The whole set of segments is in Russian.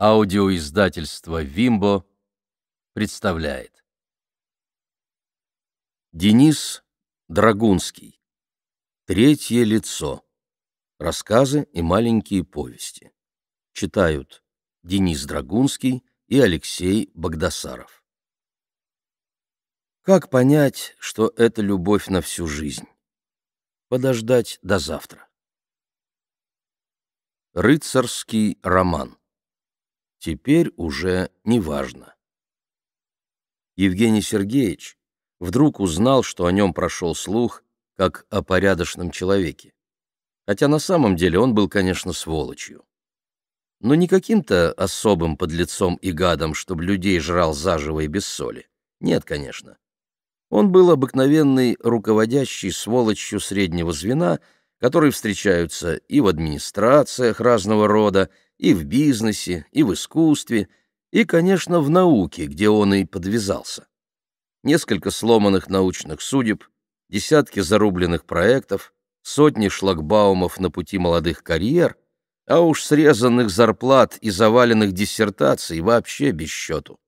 Аудиоиздательство «Вимбо» представляет. Денис Драгунский. Третье лицо. Рассказы и маленькие повести. Читают Денис Драгунский и Алексей Богдасаров. Как понять, что это любовь на всю жизнь? Подождать до завтра. Рыцарский роман. Теперь уже не важно. Евгений Сергеевич вдруг узнал, что о нем прошел слух, как о порядочном человеке. Хотя на самом деле он был, конечно, сволочью. Но не каким-то особым подлецом и гадом, чтобы людей жрал заживо и без соли. Нет, конечно. Он был обыкновенный руководящий сволочью среднего звена, который встречаются и в администрациях разного рода, и в бизнесе, и в искусстве, и, конечно, в науке, где он и подвязался. Несколько сломанных научных судеб, десятки зарубленных проектов, сотни шлагбаумов на пути молодых карьер, а уж срезанных зарплат и заваленных диссертаций вообще без счету.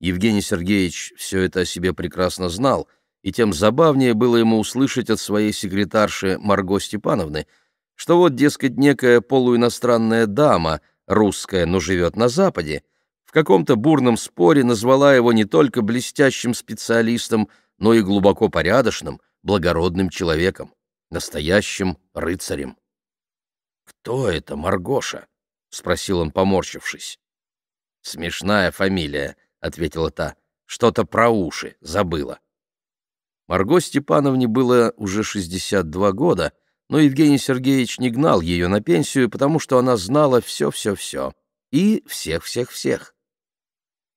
Евгений Сергеевич все это о себе прекрасно знал, и тем забавнее было ему услышать от своей секретарши Марго Степановны — что вот, дескать, некая полуиностранная дама, русская, но живет на Западе, в каком-то бурном споре назвала его не только блестящим специалистом, но и глубоко порядочным, благородным человеком, настоящим рыцарем. «Кто это Маргоша?» — спросил он, поморщившись. «Смешная фамилия», — ответила та. «Что-то про уши забыла». Марго Степановне было уже 62 года, но Евгений Сергеевич не гнал ее на пенсию, потому что она знала все-все-все и всех-всех-всех.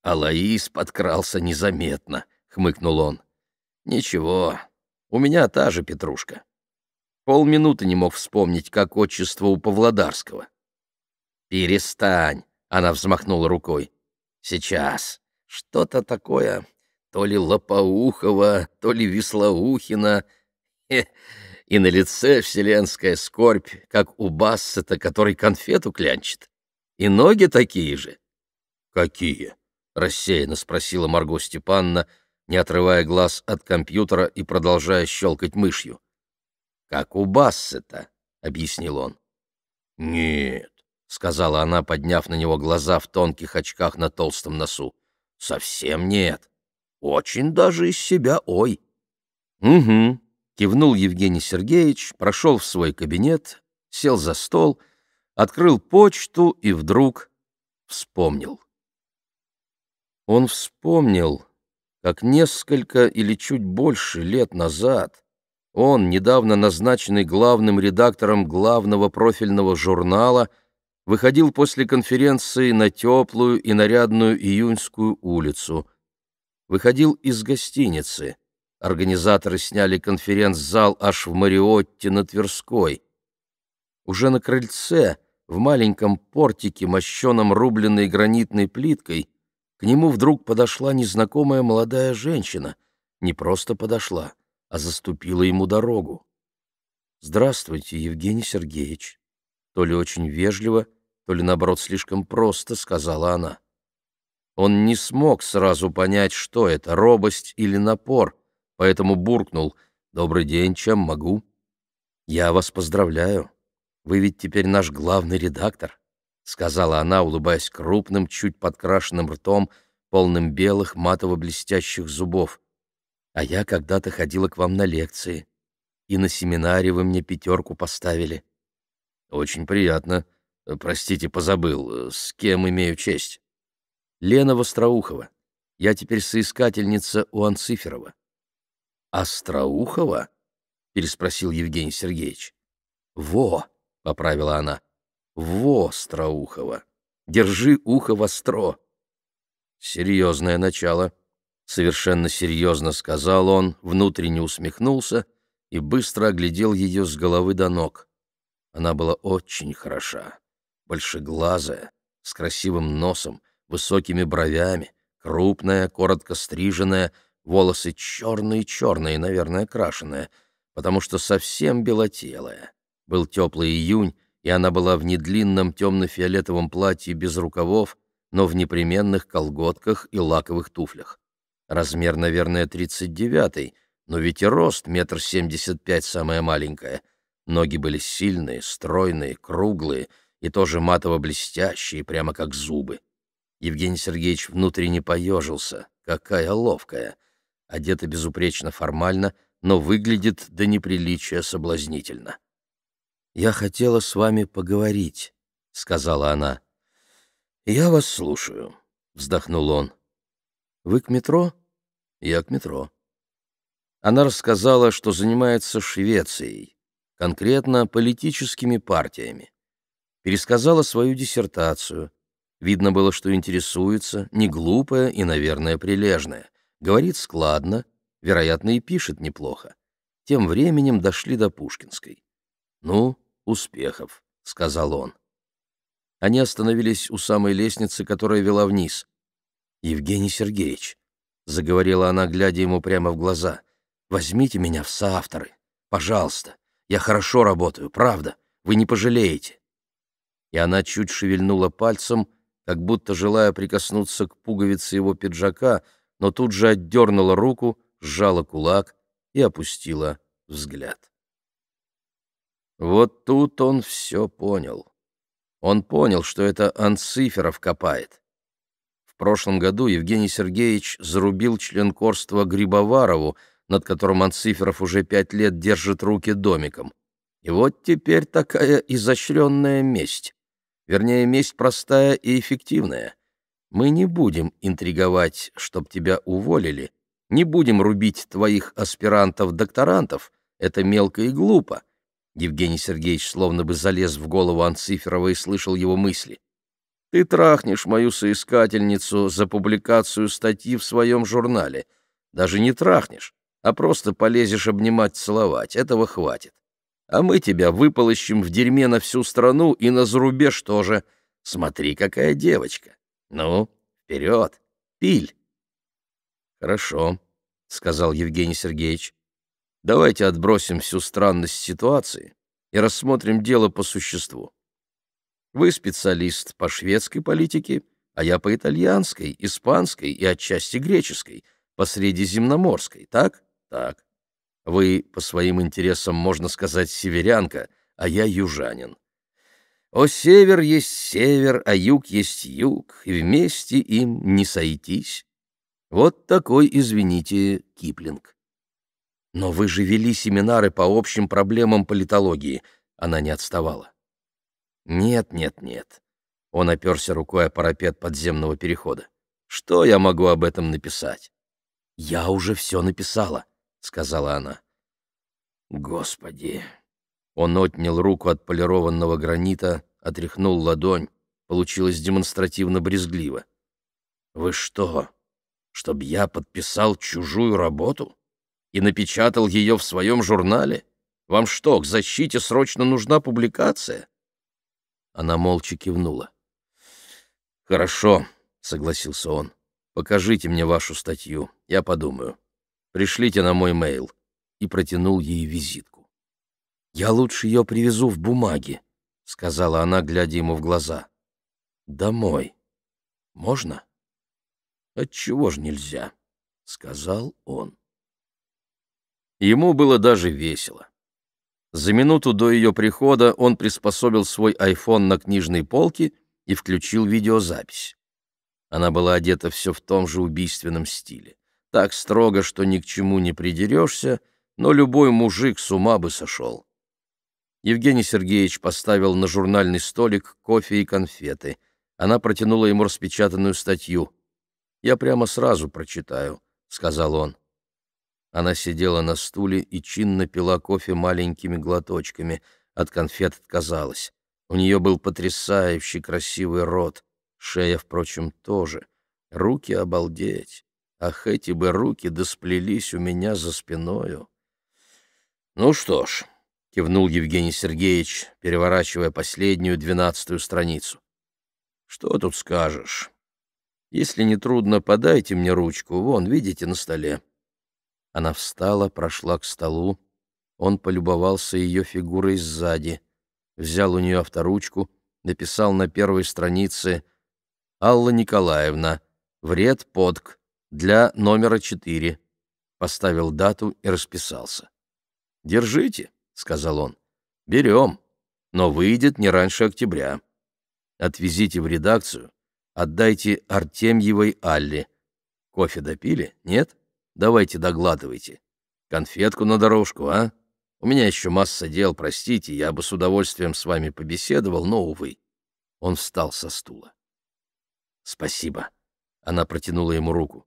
«Алаис А подкрался незаметно», — хмыкнул он. «Ничего, у меня та же петрушка». Полминуты не мог вспомнить, как отчество у Павлодарского. «Перестань!» — она взмахнула рукой. «Сейчас. Что-то такое. То ли Лопоухова, то ли Веслоухина. Хе, и на лице вселенская скорбь, как у Бассета, который конфету клянчит. И ноги такие же. «Какие?» — рассеянно спросила Марго Степанна, не отрывая глаз от компьютера и продолжая щелкать мышью. «Как у Бассета», — объяснил он. «Нет», — сказала она, подняв на него глаза в тонких очках на толстом носу. «Совсем нет. Очень даже из себя ой». «Угу», Кивнул Евгений Сергеевич, прошел в свой кабинет, сел за стол, открыл почту и вдруг вспомнил. Он вспомнил, как несколько или чуть больше лет назад он, недавно назначенный главным редактором главного профильного журнала, выходил после конференции на теплую и нарядную июньскую улицу. Выходил из гостиницы — Организаторы сняли конференц-зал аж в Мариотте на Тверской. Уже на крыльце, в маленьком портике, мощеном рубленной гранитной плиткой, к нему вдруг подошла незнакомая молодая женщина. Не просто подошла, а заступила ему дорогу. «Здравствуйте, Евгений Сергеевич». То ли очень вежливо, то ли, наоборот, слишком просто, сказала она. Он не смог сразу понять, что это, робость или напор — поэтому буркнул «Добрый день, чем могу?» «Я вас поздравляю. Вы ведь теперь наш главный редактор», — сказала она, улыбаясь крупным, чуть подкрашенным ртом, полным белых, матово-блестящих зубов. «А я когда-то ходила к вам на лекции, и на семинаре вы мне пятерку поставили». «Очень приятно. Простите, позабыл. С кем имею честь?» «Лена Востроухова. Я теперь соискательница у Анциферова. «Остроухова?» — переспросил Евгений Сергеевич. «Во!» — поправила она. «Во, Остроухова! Держи ухо востро!» «Серьезное начало!» — совершенно серьезно сказал он, внутренне усмехнулся и быстро оглядел ее с головы до ног. Она была очень хороша, большеглазая, с красивым носом, высокими бровями, крупная, коротко стриженная, волосы черные-черные, наверное, крашеные, потому что совсем белотелая. Был теплый июнь, и она была в недлинном темно-фиолетовом платье без рукавов, но в непременных колготках и лаковых туфлях. Размер, наверное, 39-й, но ведь и рост метр семьдесят пять самая маленькая. Ноги были сильные, стройные, круглые и тоже матово-блестящие, прямо как зубы. Евгений Сергеевич внутренне поежился. Какая ловкая! одета безупречно формально, но выглядит до неприличия соблазнительно. «Я хотела с вами поговорить», — сказала она. «Я вас слушаю», — вздохнул он. «Вы к метро?» «Я к метро». Она рассказала, что занимается Швецией, конкретно политическими партиями. Пересказала свою диссертацию. Видно было, что интересуется, не глупая и, наверное, прилежная. Говорит складно, вероятно, и пишет неплохо. Тем временем дошли до Пушкинской. «Ну, успехов», — сказал он. Они остановились у самой лестницы, которая вела вниз. «Евгений Сергеевич», — заговорила она, глядя ему прямо в глаза, — «возьмите меня в соавторы. Пожалуйста. Я хорошо работаю, правда. Вы не пожалеете». И она чуть шевельнула пальцем, как будто желая прикоснуться к пуговице его пиджака, — но тут же отдернула руку, сжала кулак и опустила взгляд. Вот тут он все понял. Он понял, что это Анциферов копает. В прошлом году Евгений Сергеевич зарубил членкорство Грибоварову, над которым Анциферов уже пять лет держит руки домиком. И вот теперь такая изощренная месть. Вернее, месть простая и эффективная. Мы не будем интриговать, чтоб тебя уволили, не будем рубить твоих аспирантов-докторантов, это мелко и глупо. Евгений Сергеевич словно бы залез в голову Анциферова и слышал его мысли. Ты трахнешь мою соискательницу за публикацию статьи в своем журнале. Даже не трахнешь, а просто полезешь обнимать, целовать. Этого хватит. А мы тебя выполощем в дерьме на всю страну и на зарубеж тоже. Смотри, какая девочка. Ну, вперед, пиль. Хорошо, сказал Евгений Сергеевич. Давайте отбросим всю странность ситуации и рассмотрим дело по существу. Вы специалист по шведской политике, а я по итальянской, испанской и отчасти греческой, по средиземноморской, так? Так. Вы по своим интересам, можно сказать, северянка, а я южанин. О, север есть север, а юг есть юг, и вместе им не сойтись. Вот такой, извините, Киплинг. Но вы же вели семинары по общим проблемам политологии. Она не отставала. Нет, нет, нет. Он оперся рукой о парапет подземного перехода. Что я могу об этом написать? Я уже все написала, сказала она. Господи, он отнял руку от полированного гранита, отряхнул ладонь. Получилось демонстративно брезгливо. «Вы что, чтоб я подписал чужую работу и напечатал ее в своем журнале? Вам что, к защите срочно нужна публикация?» Она молча кивнула. «Хорошо», — согласился он. «Покажите мне вашу статью, я подумаю. Пришлите на мой мейл». И протянул ей визит. «Я лучше ее привезу в бумаге», — сказала она, глядя ему в глаза. «Домой. Можно?» «Отчего ж нельзя?» — сказал он. Ему было даже весело. За минуту до ее прихода он приспособил свой айфон на книжной полке и включил видеозапись. Она была одета все в том же убийственном стиле. Так строго, что ни к чему не придерешься, но любой мужик с ума бы сошел. Евгений Сергеевич поставил на журнальный столик кофе и конфеты. Она протянула ему распечатанную статью. «Я прямо сразу прочитаю», — сказал он. Она сидела на стуле и чинно пила кофе маленькими глоточками. От конфет отказалась. У нее был потрясающе красивый рот. Шея, впрочем, тоже. Руки обалдеть. Ах, эти бы руки досплелись у меня за спиною. Ну что ж, — кивнул Евгений Сергеевич, переворачивая последнюю двенадцатую страницу. «Что тут скажешь? Если не трудно, подайте мне ручку, вон, видите, на столе». Она встала, прошла к столу. Он полюбовался ее фигурой сзади, взял у нее авторучку, написал на первой странице «Алла Николаевна, вред подк для номера 4», поставил дату и расписался. «Держите». — сказал он. «Берем, но выйдет не раньше октября. Отвезите в редакцию, отдайте Артемьевой Алле. Кофе допили? Нет? Давайте доглатывайте. Конфетку на дорожку, а? У меня еще масса дел, простите, я бы с удовольствием с вами побеседовал, но, увы». Он встал со стула. «Спасибо». Она протянула ему руку.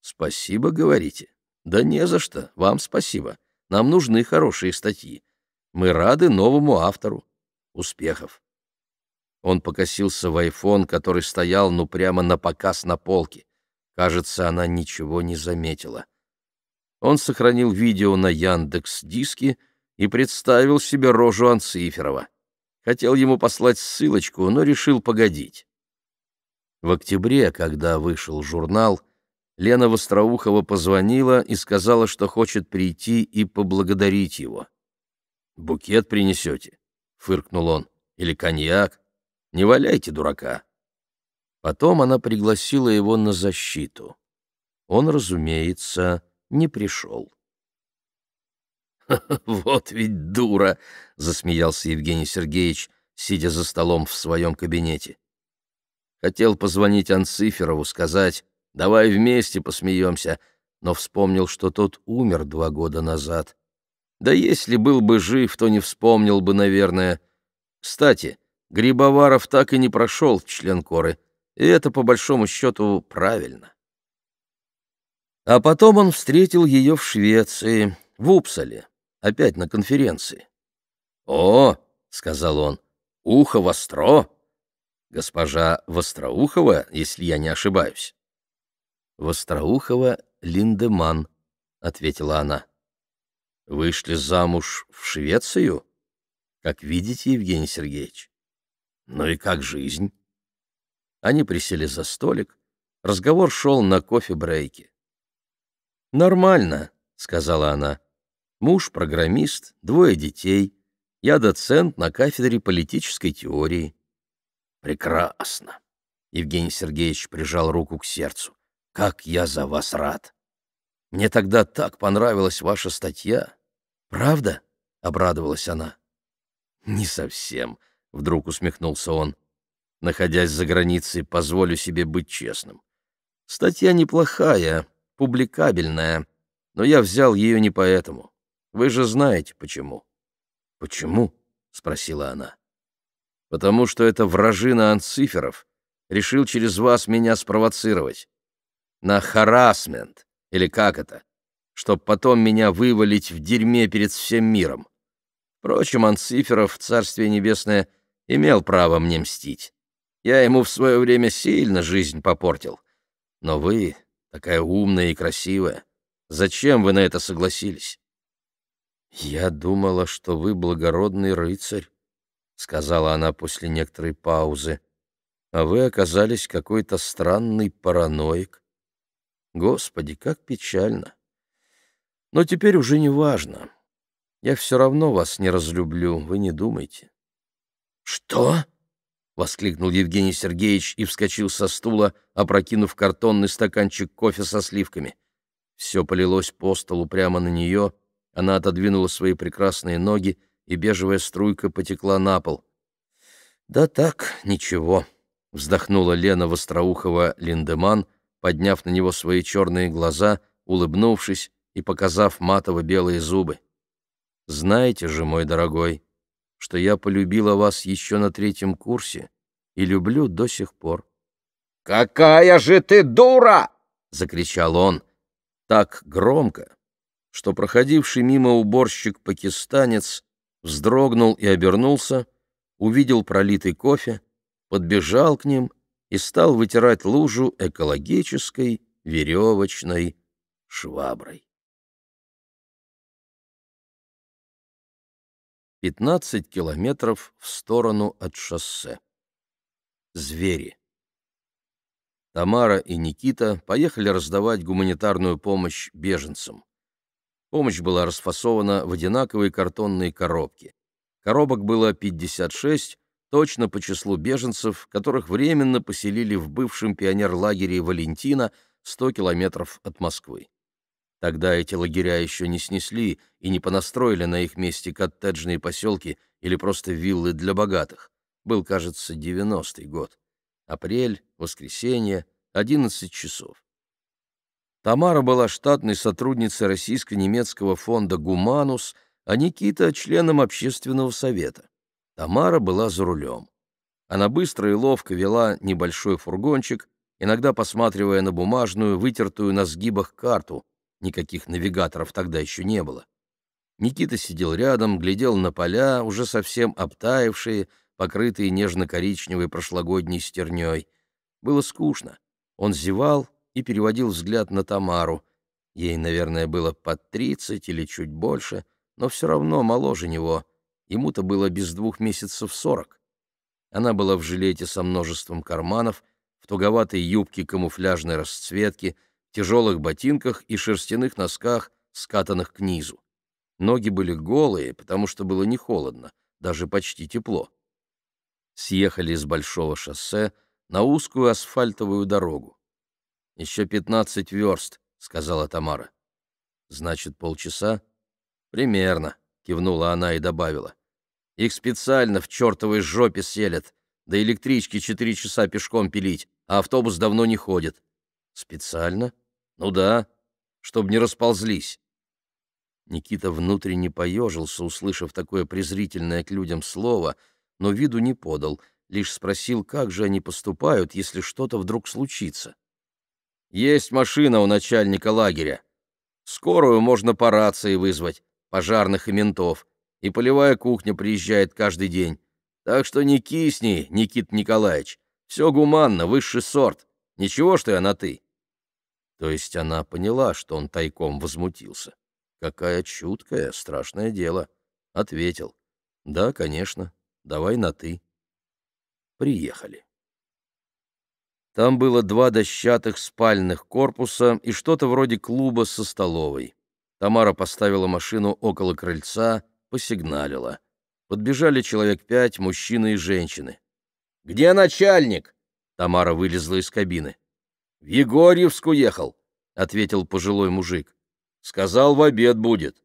«Спасибо, говорите?» «Да не за что, вам спасибо. Нам нужны хорошие статьи. Мы рады новому автору. Успехов!» Он покосился в айфон, который стоял ну прямо на показ на полке. Кажется, она ничего не заметила. Он сохранил видео на Яндекс Диске и представил себе рожу Анциферова. Хотел ему послать ссылочку, но решил погодить. В октябре, когда вышел журнал, Лена Востроухова позвонила и сказала, что хочет прийти и поблагодарить его. «Букет принесете?» — фыркнул он. «Или коньяк? Не валяйте дурака!» Потом она пригласила его на защиту. Он, разумеется, не пришел. «Вот ведь дура!» — засмеялся Евгений Сергеевич, сидя за столом в своем кабинете. Хотел позвонить Анциферову, сказать Давай вместе посмеемся, но вспомнил, что тот умер два года назад. Да если был бы жив, то не вспомнил бы, наверное. Кстати, Грибоваров так и не прошел член коры, и это, по большому счету, правильно. А потом он встретил ее в Швеции, в Упсале, опять на конференции. «О!» — сказал он. «Ухо востро!» «Госпожа Востроухова, если я не ошибаюсь». Востроухова Линдеман, ответила она. Вышли замуж в Швецию? Как видите, Евгений Сергеевич. Ну и как жизнь? Они присели за столик. Разговор шел на кофе-брейке. «Нормально», — сказала она. «Муж — программист, двое детей. Я доцент на кафедре политической теории». «Прекрасно», — Евгений Сергеевич прижал руку к сердцу. Как я за вас рад! Мне тогда так понравилась ваша статья. Правда? — обрадовалась она. «Не совсем», — вдруг усмехнулся он. «Находясь за границей, позволю себе быть честным. Статья неплохая, публикабельная, но я взял ее не поэтому. Вы же знаете, почему». «Почему?» — спросила она. «Потому что это вражина Анциферов решил через вас меня спровоцировать на харасмент, или как это, чтоб потом меня вывалить в дерьме перед всем миром. Впрочем, Анциферов, Царствие Небесное, имел право мне мстить. Я ему в свое время сильно жизнь попортил. Но вы, такая умная и красивая, зачем вы на это согласились? «Я думала, что вы благородный рыцарь», — сказала она после некоторой паузы, — «а вы оказались какой-то странный параноик». Господи, как печально! Но теперь уже не важно. Я все равно вас не разлюблю, вы не думайте. «Что?» — воскликнул Евгений Сергеевич и вскочил со стула, опрокинув картонный стаканчик кофе со сливками. Все полилось по столу прямо на нее, она отодвинула свои прекрасные ноги, и бежевая струйка потекла на пол. «Да так, ничего», — вздохнула Лена Востроухова Линдеман — подняв на него свои черные глаза, улыбнувшись и показав матово-белые зубы. «Знаете же, мой дорогой, что я полюбила вас еще на третьем курсе и люблю до сих пор». «Какая же ты дура!» — закричал он так громко, что проходивший мимо уборщик-пакистанец вздрогнул и обернулся, увидел пролитый кофе, подбежал к ним — и стал вытирать лужу экологической веревочной шваброй. 15 километров в сторону от шоссе. Звери. Тамара и Никита поехали раздавать гуманитарную помощь беженцам. Помощь была расфасована в одинаковые картонные коробки. Коробок было 56, точно по числу беженцев, которых временно поселили в бывшем пионерлагере Валентина 100 километров от Москвы. Тогда эти лагеря еще не снесли и не понастроили на их месте коттеджные поселки или просто виллы для богатых. Был, кажется, 90-й год. Апрель, воскресенье, 11 часов. Тамара была штатной сотрудницей российско-немецкого фонда «Гуманус», а Никита — членом общественного совета. Тамара была за рулем. Она быстро и ловко вела небольшой фургончик, иногда посматривая на бумажную, вытертую на сгибах карту. Никаких навигаторов тогда еще не было. Никита сидел рядом, глядел на поля, уже совсем обтаявшие, покрытые нежно-коричневой прошлогодней стерней. Было скучно. Он зевал и переводил взгляд на Тамару. Ей, наверное, было под тридцать или чуть больше, но все равно моложе него — Ему-то было без двух месяцев сорок. Она была в жилете со множеством карманов, в туговатой юбке камуфляжной расцветки, тяжелых ботинках и шерстяных носках, скатанных к низу. Ноги были голые, потому что было не холодно, даже почти тепло. Съехали с большого шоссе на узкую асфальтовую дорогу. «Еще пятнадцать верст», — сказала Тамара. «Значит, полчаса?» «Примерно», — кивнула она и добавила. Их специально в чертовой жопе селят. Да электрички четыре часа пешком пилить, а автобус давно не ходит. Специально? Ну да, чтобы не расползлись. Никита внутренне поежился, услышав такое презрительное к людям слово, но виду не подал, лишь спросил, как же они поступают, если что-то вдруг случится. «Есть машина у начальника лагеря. Скорую можно по рации вызвать, пожарных и ментов и полевая кухня приезжает каждый день. Так что не кисни, Никит Николаевич. Все гуманно, высший сорт. Ничего, что я на «ты». То есть она поняла, что он тайком возмутился. «Какая чуткая, страшное дело!» Ответил. «Да, конечно. Давай на «ты». Приехали. Там было два дощатых спальных корпуса и что-то вроде клуба со столовой. Тамара поставила машину около крыльца, посигналила. Подбежали человек пять, мужчины и женщины. «Где начальник?» Тамара вылезла из кабины. «В Егорьевск уехал», — ответил пожилой мужик. «Сказал, в обед будет».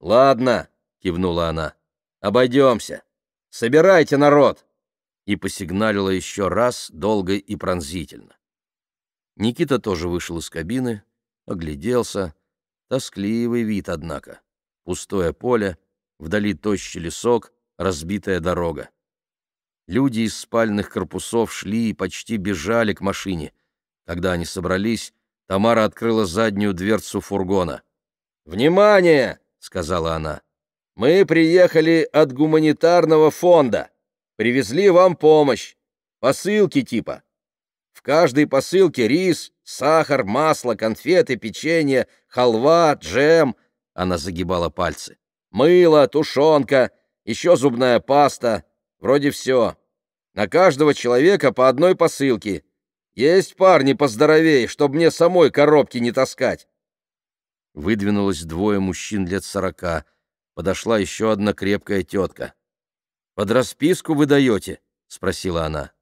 «Ладно», — кивнула она, — «обойдемся. Собирайте народ!» И посигналила еще раз, долго и пронзительно. Никита тоже вышел из кабины, огляделся. Тоскливый вид, однако. Пустое поле, вдали тощий лесок, разбитая дорога. Люди из спальных корпусов шли и почти бежали к машине. Когда они собрались, Тамара открыла заднюю дверцу фургона. «Внимание!» — сказала она. «Мы приехали от гуманитарного фонда. Привезли вам помощь. Посылки типа. В каждой посылке рис, сахар, масло, конфеты, печенье, халва, джем...» Она загибала пальцы. Мыло, тушенка, еще зубная паста. Вроде все. На каждого человека по одной посылке. Есть парни поздоровее, чтобы мне самой коробки не таскать. Выдвинулось двое мужчин лет сорока. Подошла еще одна крепкая тетка. «Под расписку вы даете?» — спросила она.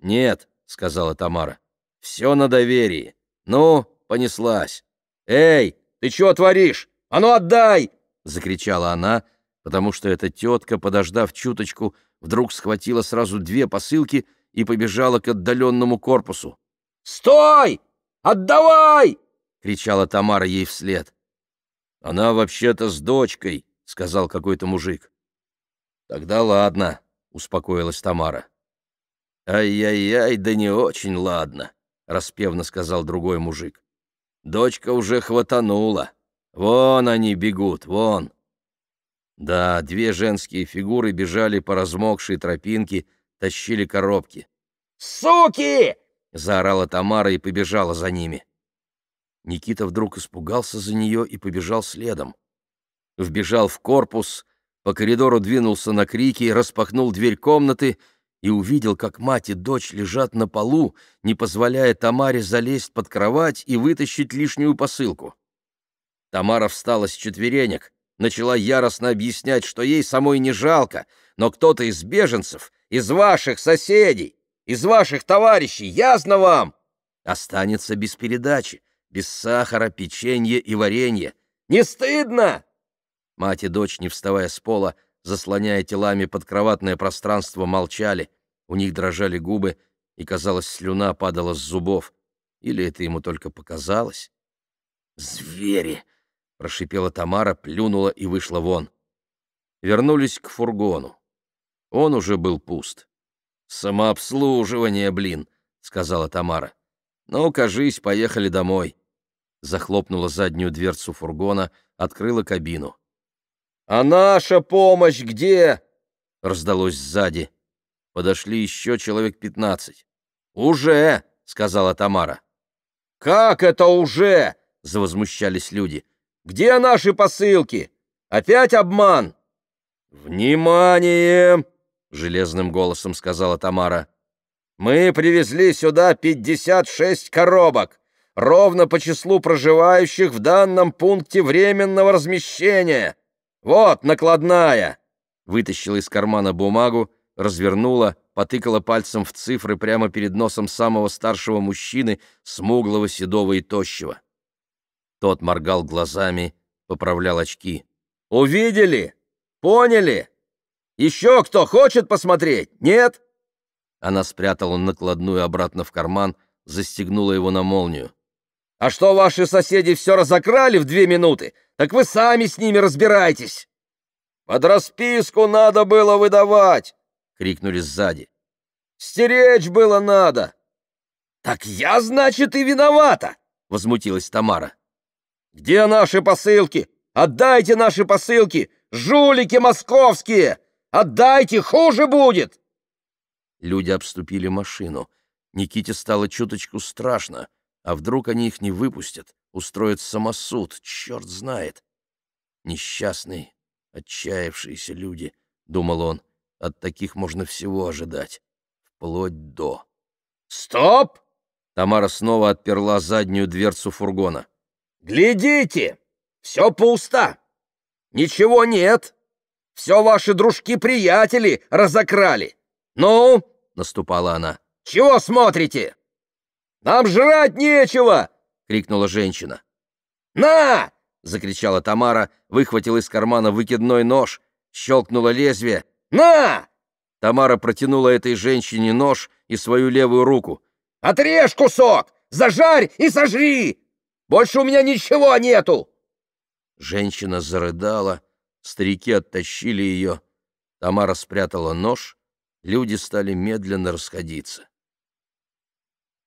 «Нет», — сказала Тамара. «Все на доверии. Ну, понеслась. Эй, ты чего творишь? А ну отдай!» — закричала она, потому что эта тетка, подождав чуточку, вдруг схватила сразу две посылки и побежала к отдаленному корпусу. «Стой! Отдавай!» — кричала Тамара ей вслед. «Она вообще-то с дочкой», — сказал какой-то мужик. «Тогда ладно», — успокоилась Тамара. «Ай-яй-яй, да не очень ладно», — распевно сказал другой мужик. «Дочка уже хватанула». Вон они бегут, вон!» Да, две женские фигуры бежали по размокшей тропинке, тащили коробки. «Суки!» — заорала Тамара и побежала за ними. Никита вдруг испугался за нее и побежал следом. Вбежал в корпус, по коридору двинулся на крики, распахнул дверь комнаты и увидел, как мать и дочь лежат на полу, не позволяя Тамаре залезть под кровать и вытащить лишнюю посылку. Тамара встала с четверенек, начала яростно объяснять, что ей самой не жалко, но кто-то из беженцев, из ваших соседей, из ваших товарищей, ясно вам, останется без передачи, без сахара, печенья и варенья. Не стыдно? Мать и дочь, не вставая с пола, заслоняя телами подкроватное пространство, молчали. У них дрожали губы, и, казалось, слюна падала с зубов. Или это ему только показалось? «Звери!» прошипела Тамара, плюнула и вышла вон. Вернулись к фургону. Он уже был пуст. «Самообслуживание, блин!» — сказала Тамара. «Ну, кажись, поехали домой». Захлопнула заднюю дверцу фургона, открыла кабину. «А наша помощь где?» — раздалось сзади. Подошли еще человек пятнадцать. «Уже!» — сказала Тамара. «Как это уже?» — завозмущались люди. Где наши посылки? Опять обман!» «Внимание!» — железным голосом сказала Тамара. «Мы привезли сюда 56 коробок, ровно по числу проживающих в данном пункте временного размещения. Вот накладная!» Вытащила из кармана бумагу, развернула, потыкала пальцем в цифры прямо перед носом самого старшего мужчины, смуглого, седого и тощего. Тот моргал глазами, поправлял очки. «Увидели? Поняли? Еще кто хочет посмотреть? Нет?» Она спрятала накладную обратно в карман, застегнула его на молнию. «А что ваши соседи все разокрали в две минуты? Так вы сами с ними разбирайтесь!» «Под расписку надо было выдавать!» — крикнули сзади. «Стеречь было надо!» «Так я, значит, и виновата!» — возмутилась Тамара. «Где наши посылки? Отдайте наши посылки! Жулики московские! Отдайте, хуже будет!» Люди обступили машину. Никите стало чуточку страшно. А вдруг они их не выпустят? Устроят самосуд, черт знает. Несчастные, отчаявшиеся люди, — думал он, — от таких можно всего ожидать. Вплоть до... «Стоп!» — Тамара снова отперла заднюю дверцу фургона. «Глядите! Все пусто! Ничего нет! Все ваши дружки-приятели разокрали! Ну!» — наступала она. «Чего смотрите?» «Нам жрать нечего!» — крикнула женщина. «На!» — закричала Тамара, выхватила из кармана выкидной нож, щелкнула лезвие. «На!» Тамара протянула этой женщине нож и свою левую руку. «Отрежь кусок! Зажарь и сожри!» Больше у меня ничего нету!» Женщина зарыдала, старики оттащили ее. Тамара спрятала нож, люди стали медленно расходиться.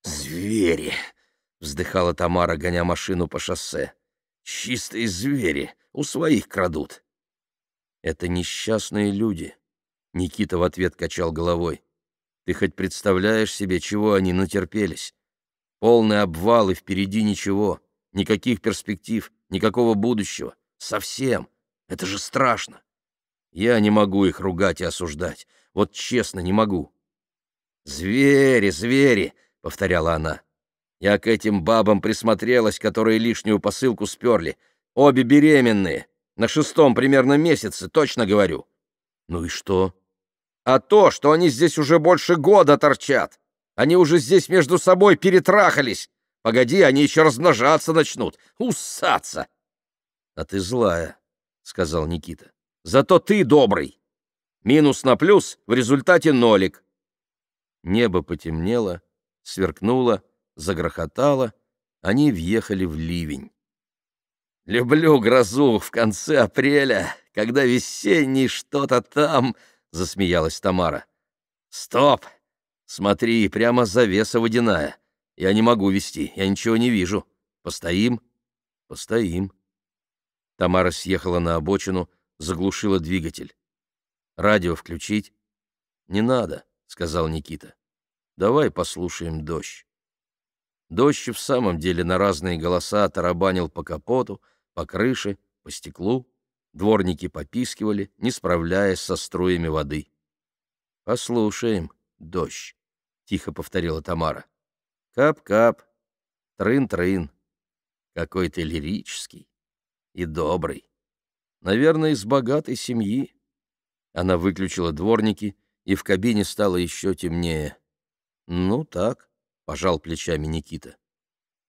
«Звери!» — вздыхала Тамара, гоня машину по шоссе. «Чистые звери! У своих крадут!» «Это несчастные люди!» — Никита в ответ качал головой. «Ты хоть представляешь себе, чего они натерпелись? Полный обвал и впереди ничего. Никаких перспектив, никакого будущего. Совсем. Это же страшно. Я не могу их ругать и осуждать. Вот честно, не могу. «Звери, звери!» — повторяла она. «Я к этим бабам присмотрелась, которые лишнюю посылку сперли. Обе беременные. На шестом примерно месяце, точно говорю». «Ну и что?» «А то, что они здесь уже больше года торчат. Они уже здесь между собой перетрахались. Погоди, они еще размножаться начнут, усаться. — А ты злая, — сказал Никита. — Зато ты добрый. Минус на плюс, в результате нолик. Небо потемнело, сверкнуло, загрохотало, они въехали в ливень. «Люблю грозу в конце апреля, когда весенний что-то там», — засмеялась Тамара. «Стоп! Смотри, прямо завеса водяная. Я не могу вести, я ничего не вижу. Постоим? Постоим. Тамара съехала на обочину, заглушила двигатель. Радио включить? Не надо, сказал Никита. Давай послушаем дождь. Дождь в самом деле на разные голоса тарабанил по капоту, по крыше, по стеклу. Дворники попискивали, не справляясь со струями воды. «Послушаем, дождь», — тихо повторила Тамара. Кап-кап, трын-трын. Какой ты лирический и добрый. Наверное, из богатой семьи. Она выключила дворники, и в кабине стало еще темнее. Ну так, пожал плечами Никита.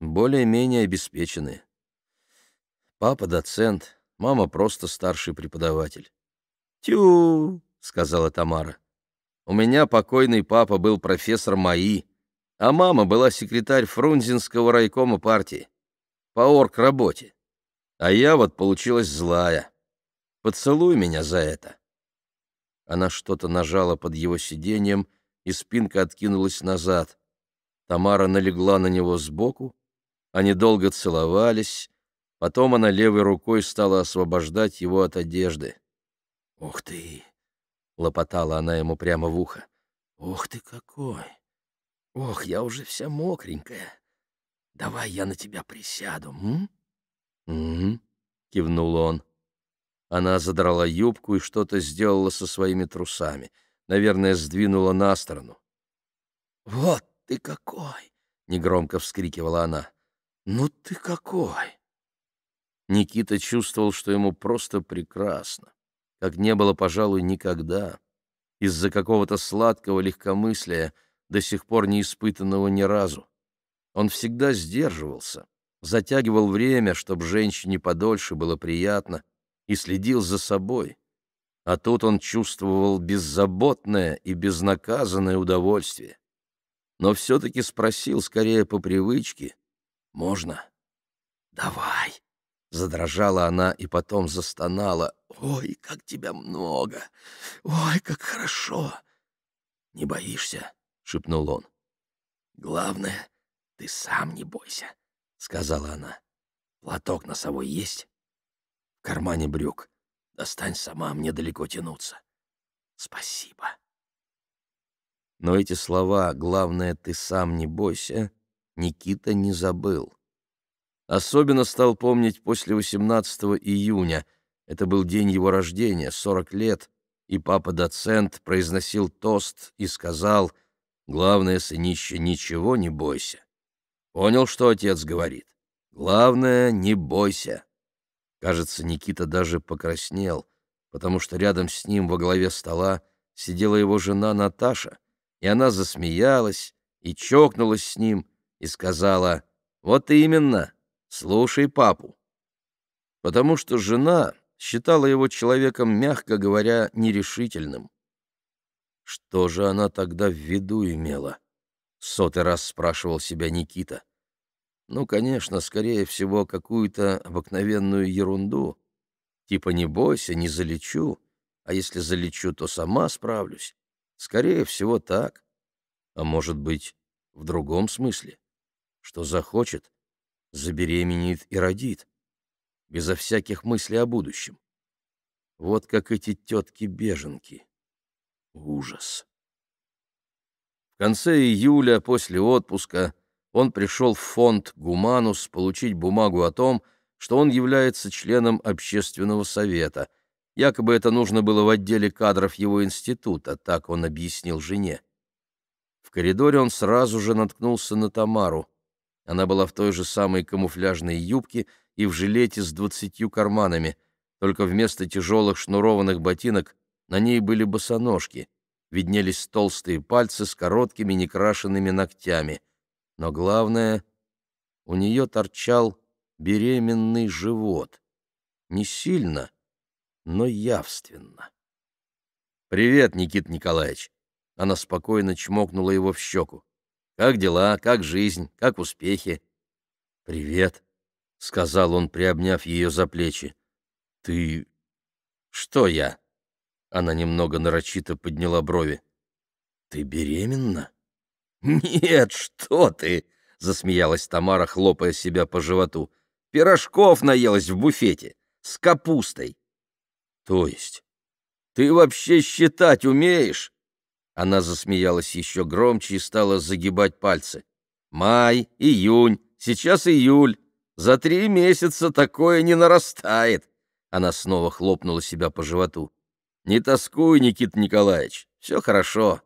Более-менее обеспеченные. Папа доцент, мама просто старший преподаватель. «Тю!» — сказала Тамара. «У меня покойный папа был профессор МАИ», а мама была секретарь Фрунзенского райкома партии. По орг работе. А я вот получилась злая. Поцелуй меня за это. Она что-то нажала под его сиденьем, и спинка откинулась назад. Тамара налегла на него сбоку. Они долго целовались. Потом она левой рукой стала освобождать его от одежды. «Ух ты!» — лопотала она ему прямо в ухо. «Ух ты какой!» Ох, я уже вся мокренькая. Давай я на тебя присяду, м? «Угу», — кивнул он. Она задрала юбку и что-то сделала со своими трусами. Наверное, сдвинула на сторону. «Вот ты какой!» — негромко вскрикивала она. «Ну ты какой!» Никита чувствовал, что ему просто прекрасно, как не было, пожалуй, никогда. Из-за какого-то сладкого легкомыслия — до сих пор не испытанного ни разу. Он всегда сдерживался, затягивал время, чтобы женщине подольше было приятно, и следил за собой. А тут он чувствовал беззаботное и безнаказанное удовольствие. Но все-таки спросил скорее по привычке «Можно?» «Давай!» — задрожала она и потом застонала. «Ой, как тебя много! Ой, как хорошо!» «Не боишься?» шепнул он. «Главное, ты сам не бойся», — сказала она. «Платок носовой есть?» «В кармане брюк. Достань сама, мне далеко тянуться». «Спасибо». Но эти слова «главное, ты сам не бойся» Никита не забыл. Особенно стал помнить после 18 июня. Это был день его рождения, 40 лет, и папа-доцент произносил тост и сказал — Главное, сынище, ничего не бойся. Понял, что отец говорит? Главное, не бойся. Кажется, Никита даже покраснел, потому что рядом с ним во главе стола сидела его жена Наташа, и она засмеялась и чокнулась с ним и сказала, «Вот именно, слушай папу». Потому что жена считала его человеком, мягко говоря, нерешительным. Что же она тогда в виду имела? Сотый раз спрашивал себя Никита. Ну, конечно, скорее всего, какую-то обыкновенную ерунду. Типа «не бойся, не залечу», а если залечу, то сама справлюсь. Скорее всего, так. А может быть, в другом смысле? Что захочет, забеременеет и родит. Безо всяких мыслей о будущем. Вот как эти тетки-беженки ужас. В конце июля, после отпуска, он пришел в фонд «Гуманус» получить бумагу о том, что он является членом общественного совета. Якобы это нужно было в отделе кадров его института, так он объяснил жене. В коридоре он сразу же наткнулся на Тамару. Она была в той же самой камуфляжной юбке и в жилете с двадцатью карманами, только вместо тяжелых шнурованных ботинок на ней были босоножки, виднелись толстые пальцы с короткими некрашенными ногтями. Но главное, у нее торчал беременный живот. Не сильно, но явственно. «Привет, Никит Николаевич!» Она спокойно чмокнула его в щеку. «Как дела? Как жизнь? Как успехи?» «Привет», — сказал он, приобняв ее за плечи. «Ты...» «Что я?» Она немного нарочито подняла брови. «Ты беременна?» «Нет, что ты!» — засмеялась Тамара, хлопая себя по животу. «Пирожков наелась в буфете! С капустой!» «То есть? Ты вообще считать умеешь?» Она засмеялась еще громче и стала загибать пальцы. «Май, июнь, сейчас июль. За три месяца такое не нарастает!» Она снова хлопнула себя по животу. «Не тоскуй, Никита Николаевич, все хорошо».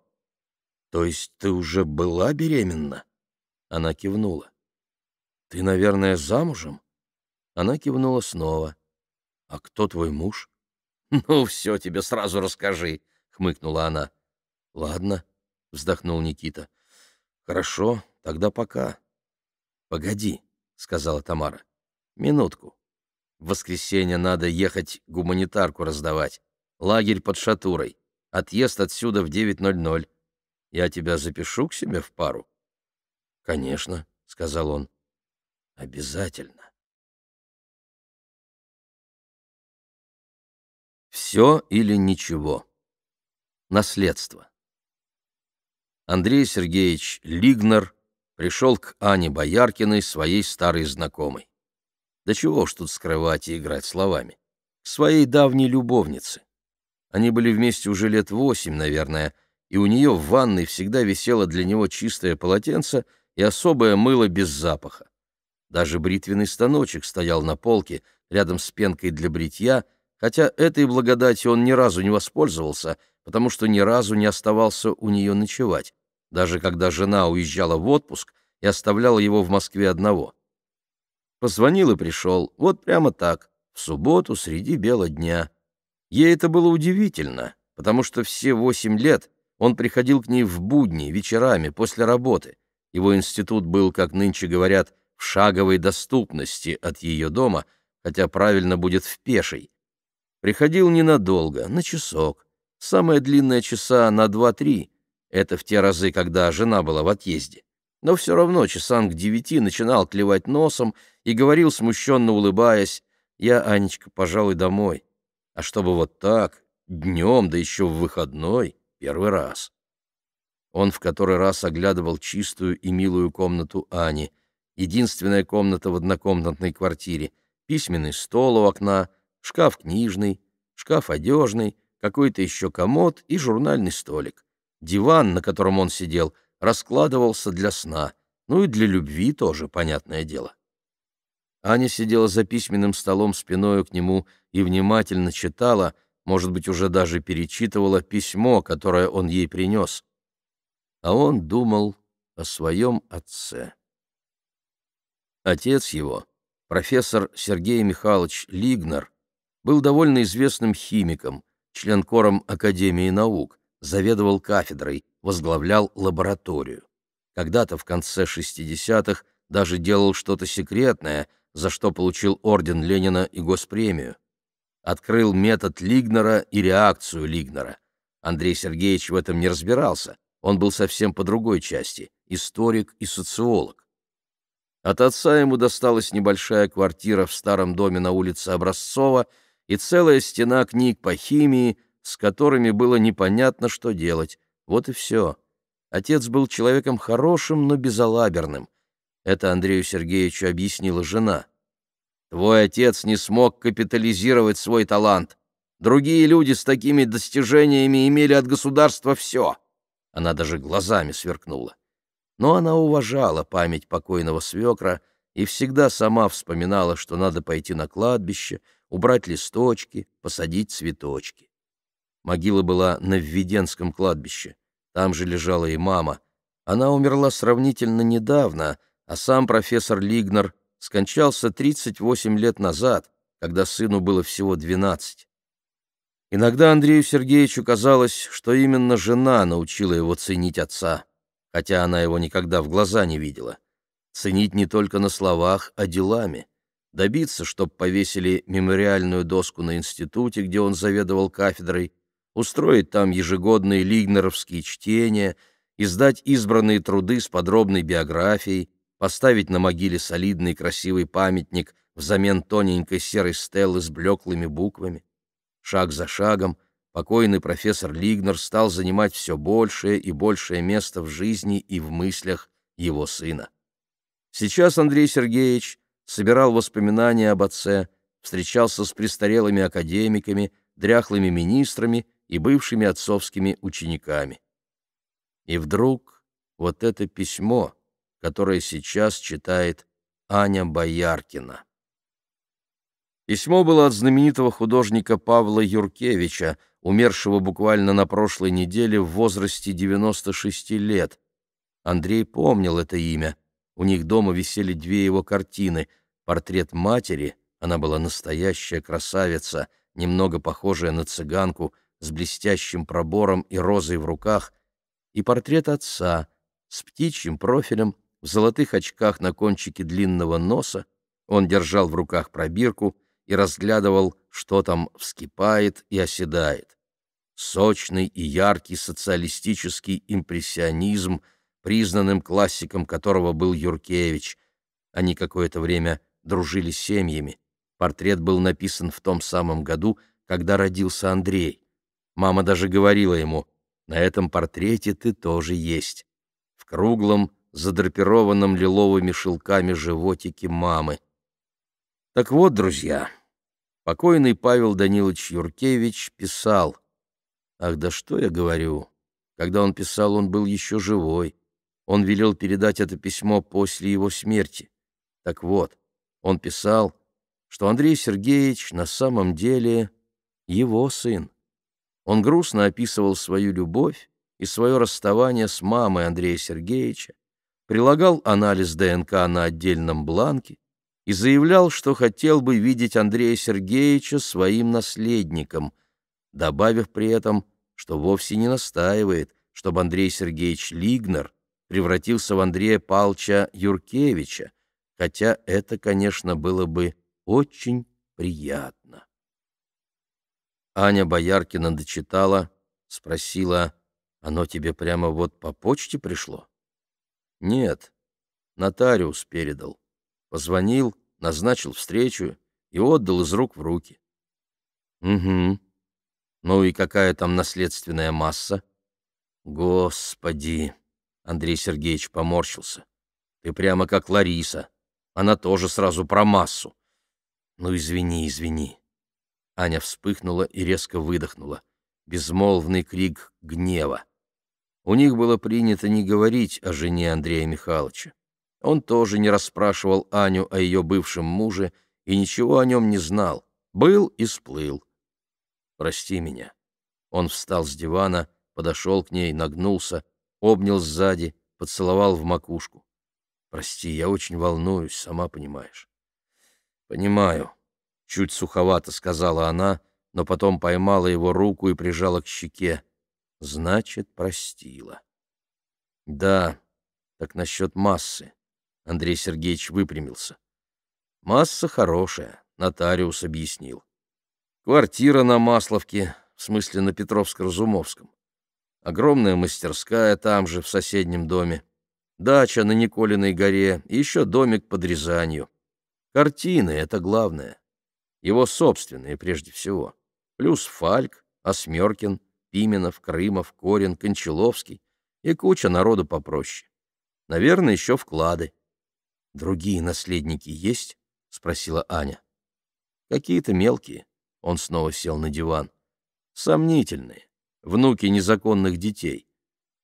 «То есть ты уже была беременна?» Она кивнула. «Ты, наверное, замужем?» Она кивнула снова. «А кто твой муж?» «Ну, все тебе сразу расскажи», — хмыкнула она. «Ладно», — вздохнул Никита. «Хорошо, тогда пока». «Погоди», — сказала Тамара. «Минутку. В воскресенье надо ехать гуманитарку раздавать. Лагерь под Шатурой. Отъезд отсюда в 9.00. Я тебя запишу к себе в пару?» «Конечно», — сказал он. «Обязательно». Все или ничего. Наследство. Андрей Сергеевич Лигнер пришел к Ане Бояркиной, своей старой знакомой. Да чего ж тут скрывать и играть словами. К своей давней любовнице. Они были вместе уже лет восемь, наверное, и у нее в ванной всегда висело для него чистое полотенце и особое мыло без запаха. Даже бритвенный станочек стоял на полке рядом с пенкой для бритья, хотя этой благодатью он ни разу не воспользовался, потому что ни разу не оставался у нее ночевать, даже когда жена уезжала в отпуск и оставляла его в Москве одного. Позвонил и пришел, вот прямо так, в субботу среди бела дня. Ей это было удивительно, потому что все восемь лет он приходил к ней в будни, вечерами, после работы. Его институт был, как нынче говорят, в шаговой доступности от ее дома, хотя правильно будет в пешей. Приходил ненадолго, на часок. Самое длинное часа на два-три. Это в те разы, когда жена была в отъезде. Но все равно часан к девяти начинал клевать носом и говорил, смущенно улыбаясь, «Я, Анечка, пожалуй, домой. А чтобы вот так, днем, да еще в выходной, первый раз. Он в который раз оглядывал чистую и милую комнату Ани, единственная комната в однокомнатной квартире, письменный стол у окна, шкаф книжный, шкаф одежный, какой-то еще комод и журнальный столик. Диван, на котором он сидел, раскладывался для сна, ну и для любви тоже, понятное дело. Аня сидела за письменным столом спиною к нему и внимательно читала, может быть, уже даже перечитывала письмо, которое он ей принес. А он думал о своем отце. Отец его, профессор Сергей Михайлович Лигнер, был довольно известным химиком, членкором Академии наук, заведовал кафедрой, возглавлял лабораторию. Когда-то в конце 60-х даже делал что-то секретное — за что получил орден Ленина и госпремию. Открыл метод Лигнера и реакцию Лигнера. Андрей Сергеевич в этом не разбирался, он был совсем по другой части — историк и социолог. От отца ему досталась небольшая квартира в старом доме на улице Образцова и целая стена книг по химии, с которыми было непонятно, что делать. Вот и все. Отец был человеком хорошим, но безалаберным. Это Андрею Сергеевичу объяснила жена. «Твой отец не смог капитализировать свой талант. Другие люди с такими достижениями имели от государства все». Она даже глазами сверкнула. Но она уважала память покойного свекра и всегда сама вспоминала, что надо пойти на кладбище, убрать листочки, посадить цветочки. Могила была на Введенском кладбище. Там же лежала и мама. Она умерла сравнительно недавно — а сам профессор Лигнер скончался 38 лет назад, когда сыну было всего 12. Иногда Андрею Сергеевичу казалось, что именно жена научила его ценить отца, хотя она его никогда в глаза не видела. Ценить не только на словах, а делами. Добиться, чтобы повесили мемориальную доску на институте, где он заведовал кафедрой, устроить там ежегодные лигнеровские чтения, издать избранные труды с подробной биографией, поставить на могиле солидный красивый памятник взамен тоненькой серой стеллы с блеклыми буквами. Шаг за шагом покойный профессор Лигнер стал занимать все большее и большее место в жизни и в мыслях его сына. Сейчас Андрей Сергеевич собирал воспоминания об отце, встречался с престарелыми академиками, дряхлыми министрами и бывшими отцовскими учениками. И вдруг вот это письмо — которое сейчас читает Аня Бояркина. Письмо было от знаменитого художника Павла Юркевича, умершего буквально на прошлой неделе в возрасте 96 лет. Андрей помнил это имя. У них дома висели две его картины. Портрет матери, она была настоящая красавица, немного похожая на цыганку, с блестящим пробором и розой в руках, и портрет отца с птичьим профилем в золотых очках на кончике длинного носа, он держал в руках пробирку и разглядывал, что там вскипает и оседает. Сочный и яркий социалистический импрессионизм, признанным классиком которого был Юркевич. Они какое-то время дружили семьями. Портрет был написан в том самом году, когда родился Андрей. Мама даже говорила ему, «На этом портрете ты тоже есть». В круглом, задрапированном лиловыми шелками животике мамы. Так вот, друзья, покойный Павел Данилович Юркевич писал. Ах, да что я говорю? Когда он писал, он был еще живой. Он велел передать это письмо после его смерти. Так вот, он писал, что Андрей Сергеевич на самом деле его сын. Он грустно описывал свою любовь и свое расставание с мамой Андрея Сергеевича, прилагал анализ ДНК на отдельном бланке и заявлял, что хотел бы видеть Андрея Сергеевича своим наследником, добавив при этом, что вовсе не настаивает, чтобы Андрей Сергеевич Лигнер превратился в Андрея Палча Юркевича, хотя это, конечно, было бы очень приятно. Аня Бояркина дочитала, спросила, «Оно тебе прямо вот по почте пришло?» Нет, нотариус передал. Позвонил, назначил встречу и отдал из рук в руки. Угу. Ну и какая там наследственная масса? Господи! Андрей Сергеевич поморщился. Ты прямо как Лариса. Она тоже сразу про массу. Ну извини, извини. Аня вспыхнула и резко выдохнула. Безмолвный крик гнева. У них было принято не говорить о жене Андрея Михайловича. Он тоже не расспрашивал Аню о ее бывшем муже и ничего о нем не знал. Был и сплыл. «Прости меня». Он встал с дивана, подошел к ней, нагнулся, обнял сзади, поцеловал в макушку. «Прости, я очень волнуюсь, сама понимаешь». «Понимаю», — чуть суховато сказала она, но потом поймала его руку и прижала к щеке значит, простила. Да, так насчет массы. Андрей Сергеевич выпрямился. Масса хорошая, нотариус объяснил. Квартира на Масловке, в смысле на Петровско-Разумовском. Огромная мастерская там же, в соседнем доме. Дача на Николиной горе и еще домик под Рязанью. Картины — это главное. Его собственные прежде всего. Плюс Фальк, Осмеркин — Пименов, Крымов, Корин, Кончаловский и куча народу попроще. Наверное, еще вклады. «Другие наследники есть?» — спросила Аня. «Какие-то мелкие». Он снова сел на диван. «Сомнительные. Внуки незаконных детей.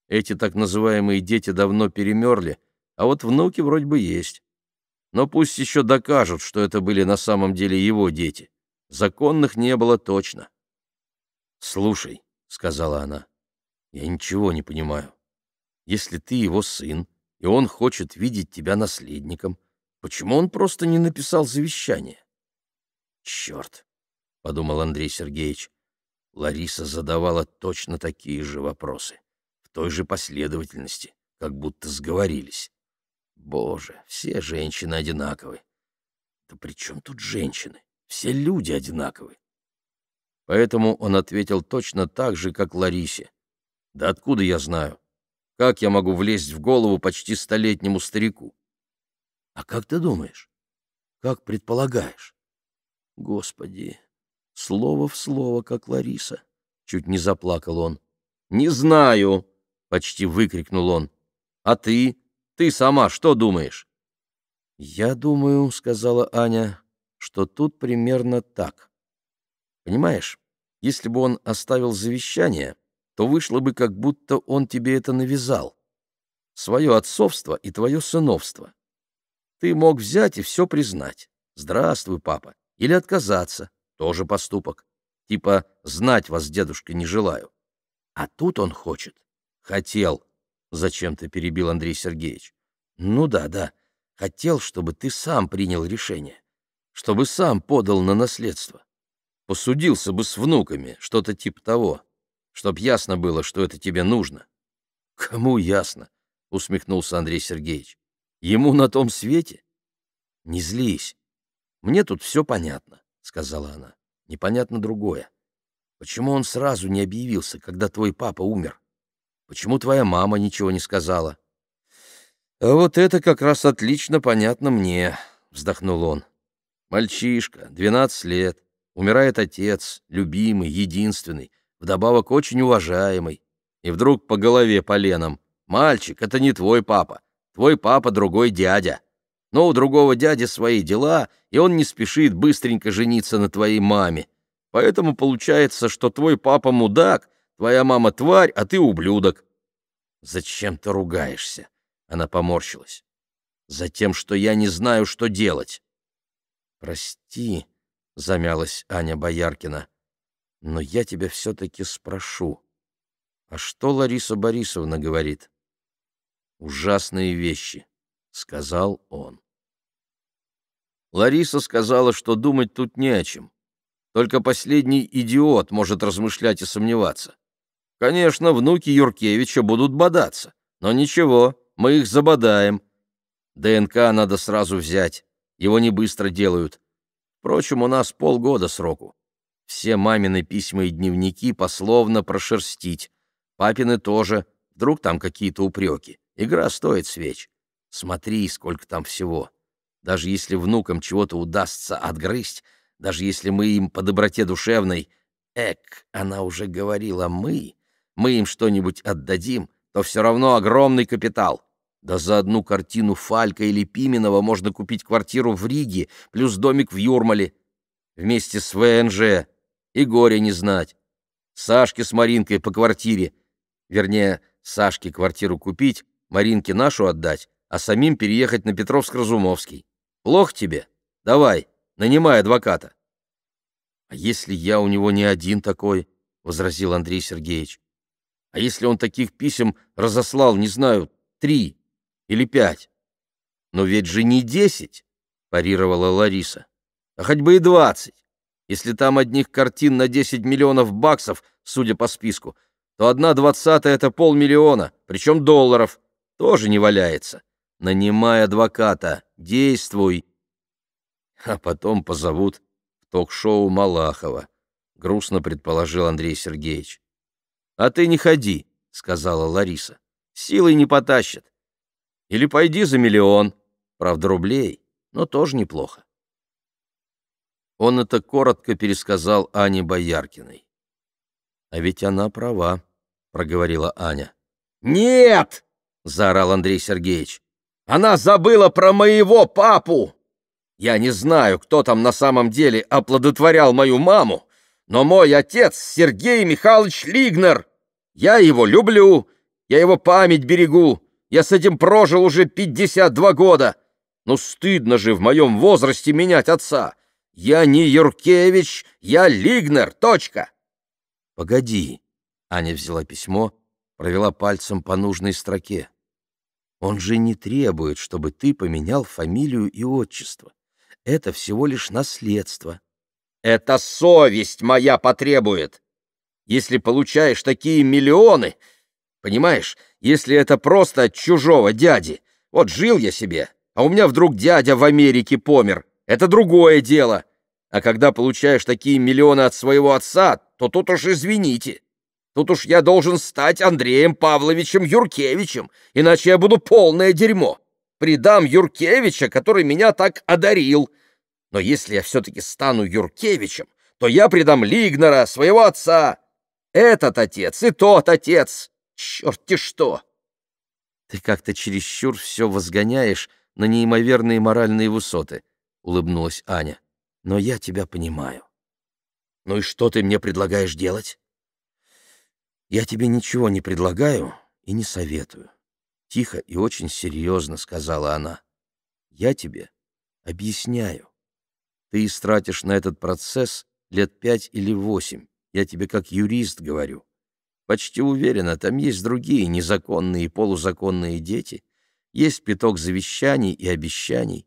Эти так называемые дети давно перемерли, а вот внуки вроде бы есть. Но пусть еще докажут, что это были на самом деле его дети. Законных не было точно. Слушай, — сказала она. «Я ничего не понимаю. Если ты его сын, и он хочет видеть тебя наследником, почему он просто не написал завещание?» «Черт!» — подумал Андрей Сергеевич. Лариса задавала точно такие же вопросы, в той же последовательности, как будто сговорились. «Боже, все женщины одинаковы!» «Да при чем тут женщины? Все люди одинаковы!» Поэтому он ответил точно так же, как Ларисе. «Да откуда я знаю? Как я могу влезть в голову почти столетнему старику?» «А как ты думаешь? Как предполагаешь?» «Господи!» Слово в слово, как Лариса. Чуть не заплакал он. «Не знаю!» — почти выкрикнул он. «А ты? Ты сама что думаешь?» «Я думаю, — сказала Аня, — что тут примерно так. Понимаешь, если бы он оставил завещание, то вышло бы, как будто он тебе это навязал. Свое отцовство и твое сыновство. Ты мог взять и все признать. «Здравствуй, папа!» Или отказаться. Тоже поступок. Типа «Знать вас, дедушка, не желаю». А тут он хочет. «Хотел», — зачем-то перебил Андрей Сергеевич. «Ну да, да. Хотел, чтобы ты сам принял решение. Чтобы сам подал на наследство. Посудился бы с внуками, что-то типа того. Чтоб ясно было, что это тебе нужно». «Кому ясно?» — усмехнулся Андрей Сергеевич. «Ему на том свете?» «Не злись. Мне тут все понятно», — сказала она. «Непонятно другое. Почему он сразу не объявился, когда твой папа умер? Почему твоя мама ничего не сказала?» «А вот это как раз отлично понятно мне», — вздохнул он. «Мальчишка, 12 лет, Умирает отец, любимый, единственный, вдобавок очень уважаемый. И вдруг по голове поленом. «Мальчик, это не твой папа. Твой папа другой дядя. Но у другого дяди свои дела, и он не спешит быстренько жениться на твоей маме. Поэтому получается, что твой папа мудак, твоя мама тварь, а ты ублюдок». «Зачем ты ругаешься?» — она поморщилась. за тем что я не знаю, что делать». «Прости», — замялась Аня Бояркина. «Но я тебя все-таки спрошу. А что Лариса Борисовна говорит?» «Ужасные вещи», — сказал он. Лариса сказала, что думать тут не о чем. Только последний идиот может размышлять и сомневаться. Конечно, внуки Юркевича будут бодаться, но ничего, мы их забодаем. ДНК надо сразу взять, его не быстро делают — Впрочем, у нас полгода сроку. Все мамины письма и дневники пословно прошерстить. Папины тоже. Вдруг там какие-то упреки. Игра стоит свеч. Смотри, сколько там всего. Даже если внукам чего-то удастся отгрызть, даже если мы им по доброте душевной... Эк, она уже говорила «мы», мы им что-нибудь отдадим, то все равно огромный капитал. Да за одну картину Фалька или Пименова можно купить квартиру в Риге, плюс домик в Юрмале. Вместе с ВНЖ. И горе не знать. Сашке с Маринкой по квартире. Вернее, Сашке квартиру купить, Маринке нашу отдать, а самим переехать на Петровск-Разумовский. Плох тебе? Давай, нанимай адвоката. — А если я у него не один такой? — возразил Андрей Сергеевич. — А если он таких писем разослал, не знаю, три? или пять. Но ведь же не десять, парировала Лариса. А хоть бы и двадцать. Если там одних картин на десять миллионов баксов, судя по списку, то одна двадцатая — это полмиллиона, причем долларов. Тоже не валяется. Нанимай адвоката, действуй. А потом позовут в ток-шоу Малахова, — грустно предположил Андрей Сергеевич. — А ты не ходи, — сказала Лариса. — Силой не потащат. Или пойди за миллион, правда, рублей, но тоже неплохо. Он это коротко пересказал Ане Бояркиной. «А ведь она права», — проговорила Аня. «Нет!» — заорал Андрей Сергеевич. «Она забыла про моего папу! Я не знаю, кто там на самом деле оплодотворял мою маму, но мой отец Сергей Михайлович Лигнер. Я его люблю, я его память берегу, я с этим прожил уже 52 года. Но стыдно же в моем возрасте менять отца. Я не Юркевич, я Лигнер, точка. Погоди. Аня взяла письмо, провела пальцем по нужной строке. Он же не требует, чтобы ты поменял фамилию и отчество. Это всего лишь наследство. Это совесть моя потребует. Если получаешь такие миллионы, Понимаешь, если это просто от чужого дяди. Вот жил я себе, а у меня вдруг дядя в Америке помер. Это другое дело. А когда получаешь такие миллионы от своего отца, то тут уж извините. Тут уж я должен стать Андреем Павловичем Юркевичем, иначе я буду полное дерьмо. Придам Юркевича, который меня так одарил. Но если я все-таки стану Юркевичем, то я придам Лигнера, своего отца. Этот отец и тот отец черти что!» «Ты как-то чересчур все возгоняешь на неимоверные моральные высоты», — улыбнулась Аня. «Но я тебя понимаю». «Ну и что ты мне предлагаешь делать?» «Я тебе ничего не предлагаю и не советую», — тихо и очень серьезно сказала она. «Я тебе объясняю. Ты истратишь на этот процесс лет пять или восемь, я тебе как юрист говорю. Почти уверена, там есть другие незаконные и полузаконные дети, есть пяток завещаний и обещаний.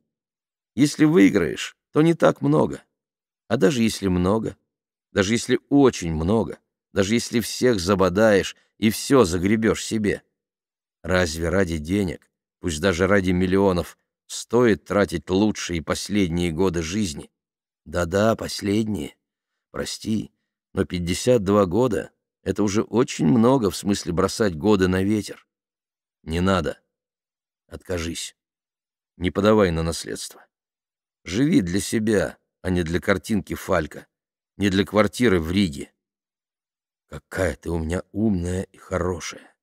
Если выиграешь, то не так много. А даже если много, даже если очень много, даже если всех забодаешь и все загребешь себе, разве ради денег, пусть даже ради миллионов, стоит тратить лучшие последние годы жизни? Да-да, последние. Прости, но 52 года это уже очень много в смысле бросать годы на ветер. Не надо. Откажись. Не подавай на наследство. Живи для себя, а не для картинки Фалька, не для квартиры в Риге. Какая ты у меня умная и хорошая.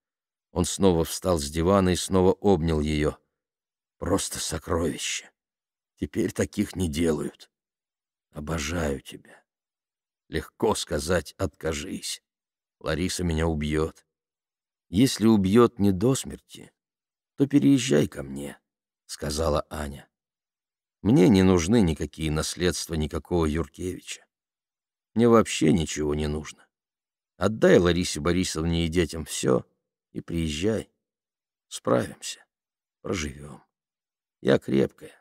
Он снова встал с дивана и снова обнял ее. Просто сокровище. Теперь таких не делают. Обожаю тебя. Легко сказать «откажись». Лариса меня убьет. Если убьет не до смерти, то переезжай ко мне, — сказала Аня. Мне не нужны никакие наследства никакого Юркевича. Мне вообще ничего не нужно. Отдай Ларисе Борисовне и детям все и приезжай. Справимся. Проживем. Я крепкая.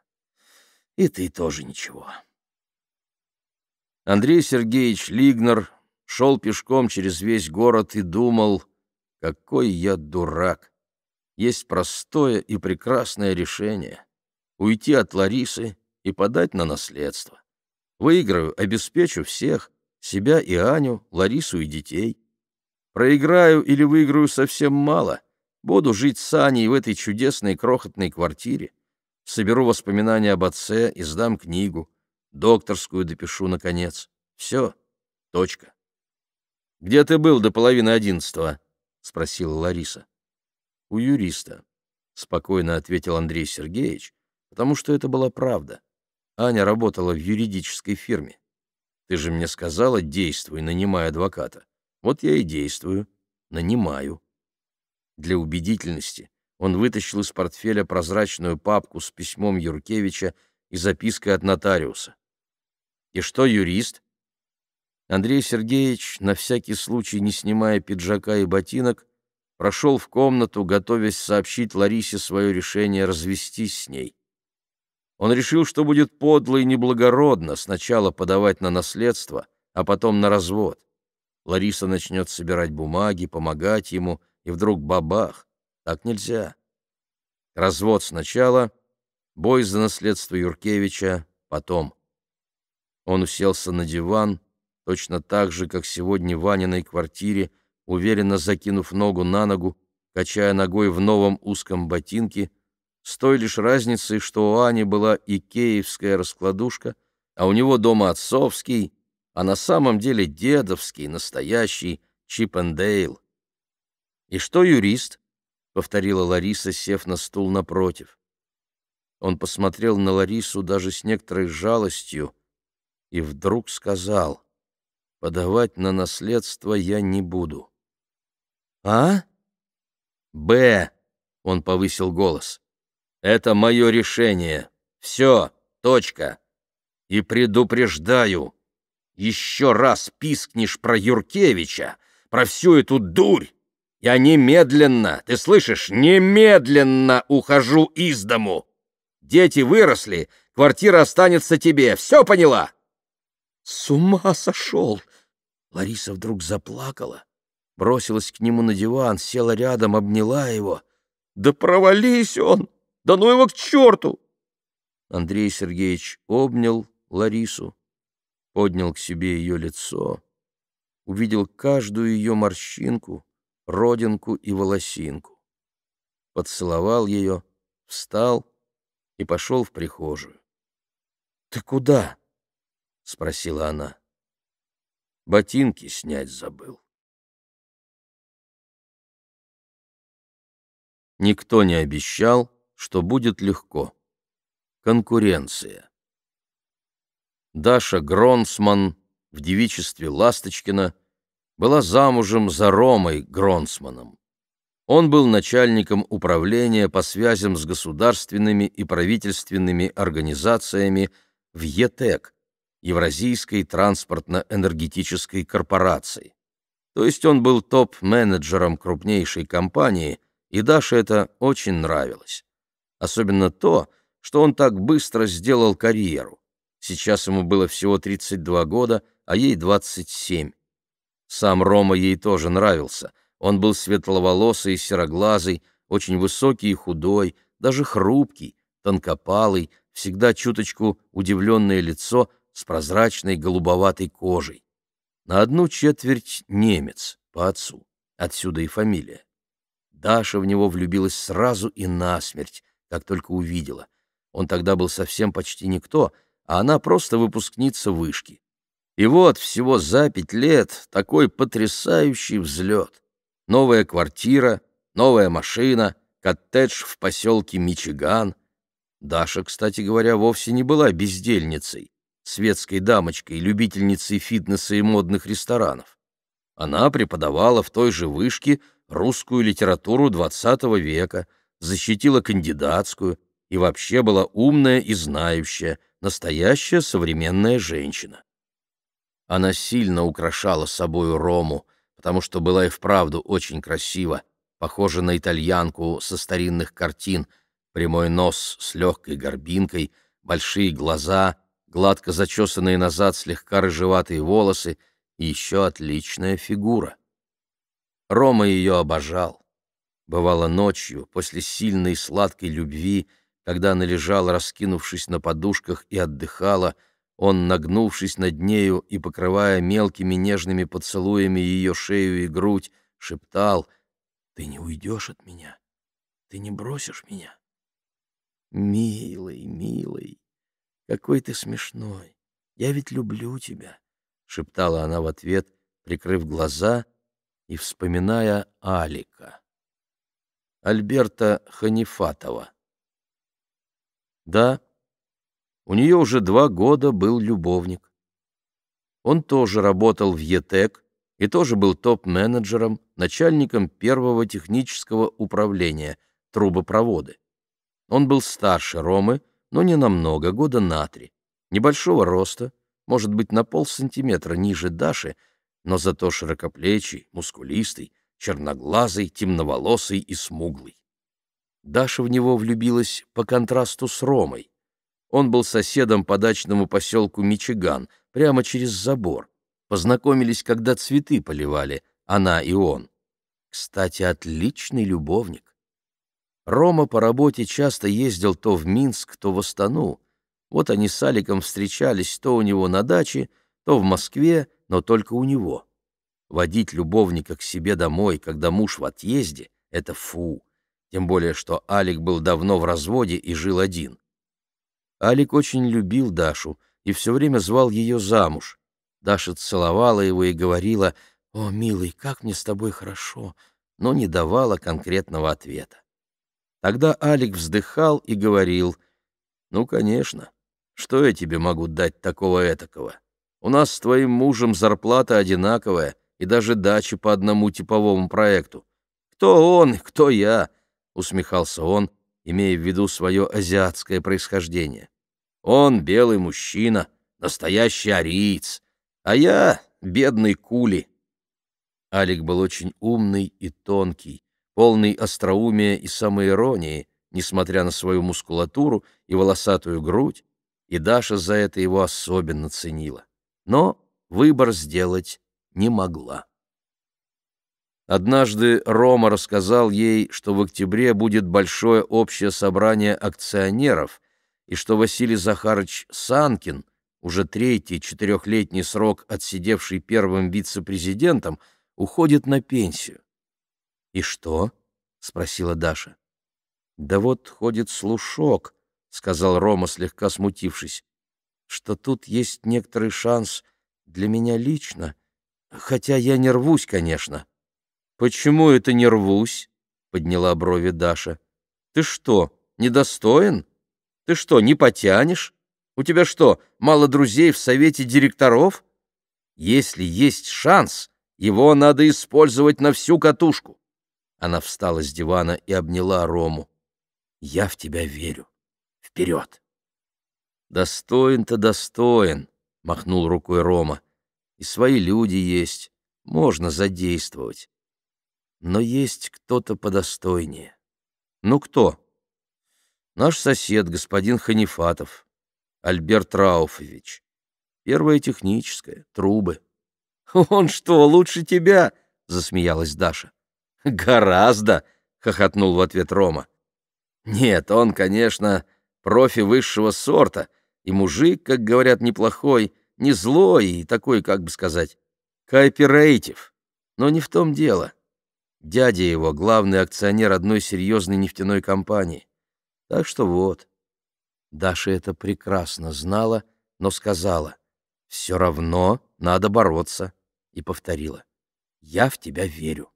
И ты тоже ничего. Андрей Сергеевич Лигнер шел пешком через весь город и думал, какой я дурак. Есть простое и прекрасное решение — уйти от Ларисы и подать на наследство. Выиграю, обеспечу всех, себя и Аню, Ларису и детей. Проиграю или выиграю совсем мало, буду жить с Аней в этой чудесной крохотной квартире, соберу воспоминания об отце и сдам книгу, докторскую допишу наконец. Все, точка. «Где ты был до половины одиннадцатого?» — спросила Лариса. «У юриста», — спокойно ответил Андрей Сергеевич, потому что это была правда. Аня работала в юридической фирме. «Ты же мне сказала, действуй, нанимай адвоката. Вот я и действую, нанимаю». Для убедительности он вытащил из портфеля прозрачную папку с письмом Юркевича и запиской от нотариуса. «И что юрист?» Андрей Сергеевич, на всякий случай не снимая пиджака и ботинок, прошел в комнату, готовясь сообщить Ларисе свое решение развестись с ней. Он решил, что будет подло и неблагородно сначала подавать на наследство, а потом на развод. Лариса начнет собирать бумаги, помогать ему, и вдруг бабах. Так нельзя. Развод сначала, бой за наследство Юркевича потом. Он уселся на диван, точно так же, как сегодня в Ваниной квартире, уверенно закинув ногу на ногу, качая ногой в новом узком ботинке, с той лишь разницей, что у Ани была икеевская раскладушка, а у него дома отцовский, а на самом деле дедовский, настоящий Чипендейл. «И что юрист?» — повторила Лариса, сев на стул напротив. Он посмотрел на Ларису даже с некоторой жалостью и вдруг сказал — Подавать на наследство я не буду. «А?» «Б!» — он повысил голос. «Это мое решение. Все, точка. И предупреждаю, еще раз пискнешь про Юркевича, про всю эту дурь, я немедленно, ты слышишь, немедленно ухожу из дому. Дети выросли, квартира останется тебе, все поняла?» «С ума сошел!» Лариса вдруг заплакала, бросилась к нему на диван, села рядом, обняла его. «Да провались он! Да ну его к черту!» Андрей Сергеевич обнял Ларису, поднял к себе ее лицо, увидел каждую ее морщинку, родинку и волосинку. Поцеловал ее, встал и пошел в прихожую. «Ты куда?» — спросила она. Ботинки снять забыл. Никто не обещал, что будет легко. Конкуренция. Даша Гронсман в девичестве Ласточкина была замужем за Ромой Гронсманом. Он был начальником управления по связям с государственными и правительственными организациями в ЕТЭК, Евразийской транспортно-энергетической корпорации. То есть он был топ-менеджером крупнейшей компании, и Даше это очень нравилось. Особенно то, что он так быстро сделал карьеру. Сейчас ему было всего 32 года, а ей 27. Сам Рома ей тоже нравился. Он был светловолосый, сероглазый, очень высокий и худой, даже хрупкий, тонкопалый, всегда чуточку удивленное лицо — с прозрачной голубоватой кожей. На одну четверть немец по отцу, отсюда и фамилия. Даша в него влюбилась сразу и насмерть, как только увидела. Он тогда был совсем почти никто, а она просто выпускница вышки. И вот всего за пять лет такой потрясающий взлет. Новая квартира, новая машина, коттедж в поселке Мичиган. Даша, кстати говоря, вовсе не была бездельницей светской дамочкой, любительницей фитнеса и модных ресторанов. Она преподавала в той же вышке русскую литературу XX века, защитила кандидатскую и вообще была умная и знающая, настоящая современная женщина. Она сильно украшала собою Рому, потому что была и вправду очень красива, похожа на итальянку со старинных картин, прямой нос с легкой горбинкой, большие глаза — гладко зачесанные назад слегка рыжеватые волосы и еще отличная фигура. Рома ее обожал. Бывало ночью, после сильной сладкой любви, когда она лежала, раскинувшись на подушках и отдыхала, он, нагнувшись над нею и покрывая мелкими нежными поцелуями ее шею и грудь, шептал «Ты не уйдешь от меня, ты не бросишь меня». «Милый, милый, какой ты смешной. Я ведь люблю тебя», — шептала она в ответ, прикрыв глаза и вспоминая Алика. Альберта Ханифатова. Да, у нее уже два года был любовник. Он тоже работал в ЕТЭК и тоже был топ-менеджером, начальником первого технического управления, трубопроводы. Он был старше Ромы, но не на много года на три, небольшого роста, может быть, на полсантиметра ниже Даши, но зато широкоплечий, мускулистый, черноглазый, темноволосый и смуглый. Даша в него влюбилась по контрасту с Ромой. Он был соседом по дачному поселку Мичиган, прямо через забор. Познакомились, когда цветы поливали, она и он. Кстати, отличный любовник. Рома по работе часто ездил то в Минск, то в Астану. Вот они с Аликом встречались то у него на даче, то в Москве, но только у него. Водить любовника к себе домой, когда муж в отъезде, — это фу. Тем более, что Алик был давно в разводе и жил один. Алик очень любил Дашу и все время звал ее замуж. Даша целовала его и говорила, «О, милый, как мне с тобой хорошо», но не давала конкретного ответа. Тогда Алик вздыхал и говорил, «Ну, конечно, что я тебе могу дать такого этакого? У нас с твоим мужем зарплата одинаковая и даже дачи по одному типовому проекту. Кто он, кто я?» — усмехался он, имея в виду свое азиатское происхождение. «Он белый мужчина, настоящий ариец, а я бедный кули». Алик был очень умный и тонкий, полный остроумия и самоиронии, несмотря на свою мускулатуру и волосатую грудь, и Даша за это его особенно ценила. Но выбор сделать не могла. Однажды Рома рассказал ей, что в октябре будет большое общее собрание акционеров и что Василий Захарович Санкин, уже третий четырехлетний срок отсидевший первым вице-президентом, уходит на пенсию. «И что?» — спросила Даша. «Да вот ходит слушок», — сказал Рома, слегка смутившись, «что тут есть некоторый шанс для меня лично, хотя я не рвусь, конечно». «Почему это не рвусь?» — подняла брови Даша. «Ты что, недостоин? Ты что, не потянешь? У тебя что, мало друзей в совете директоров? Если есть шанс, его надо использовать на всю катушку». Она встала с дивана и обняла Рому. «Я в тебя верю. Вперед!» «Достоин-то достоин», — махнул рукой Рома. «И свои люди есть. Можно задействовать. Но есть кто-то подостойнее». «Ну кто?» «Наш сосед, господин Ханифатов, Альберт Рауфович. Первая техническая, трубы». «Он что, лучше тебя?» — засмеялась Даша. «Гораздо!» — хохотнул в ответ Рома. «Нет, он, конечно, профи высшего сорта, и мужик, как говорят, неплохой, не злой и такой, как бы сказать, кооператив. Но не в том дело. Дядя его — главный акционер одной серьезной нефтяной компании. Так что вот». Даша это прекрасно знала, но сказала, «Все равно надо бороться», и повторила, «Я в тебя верю».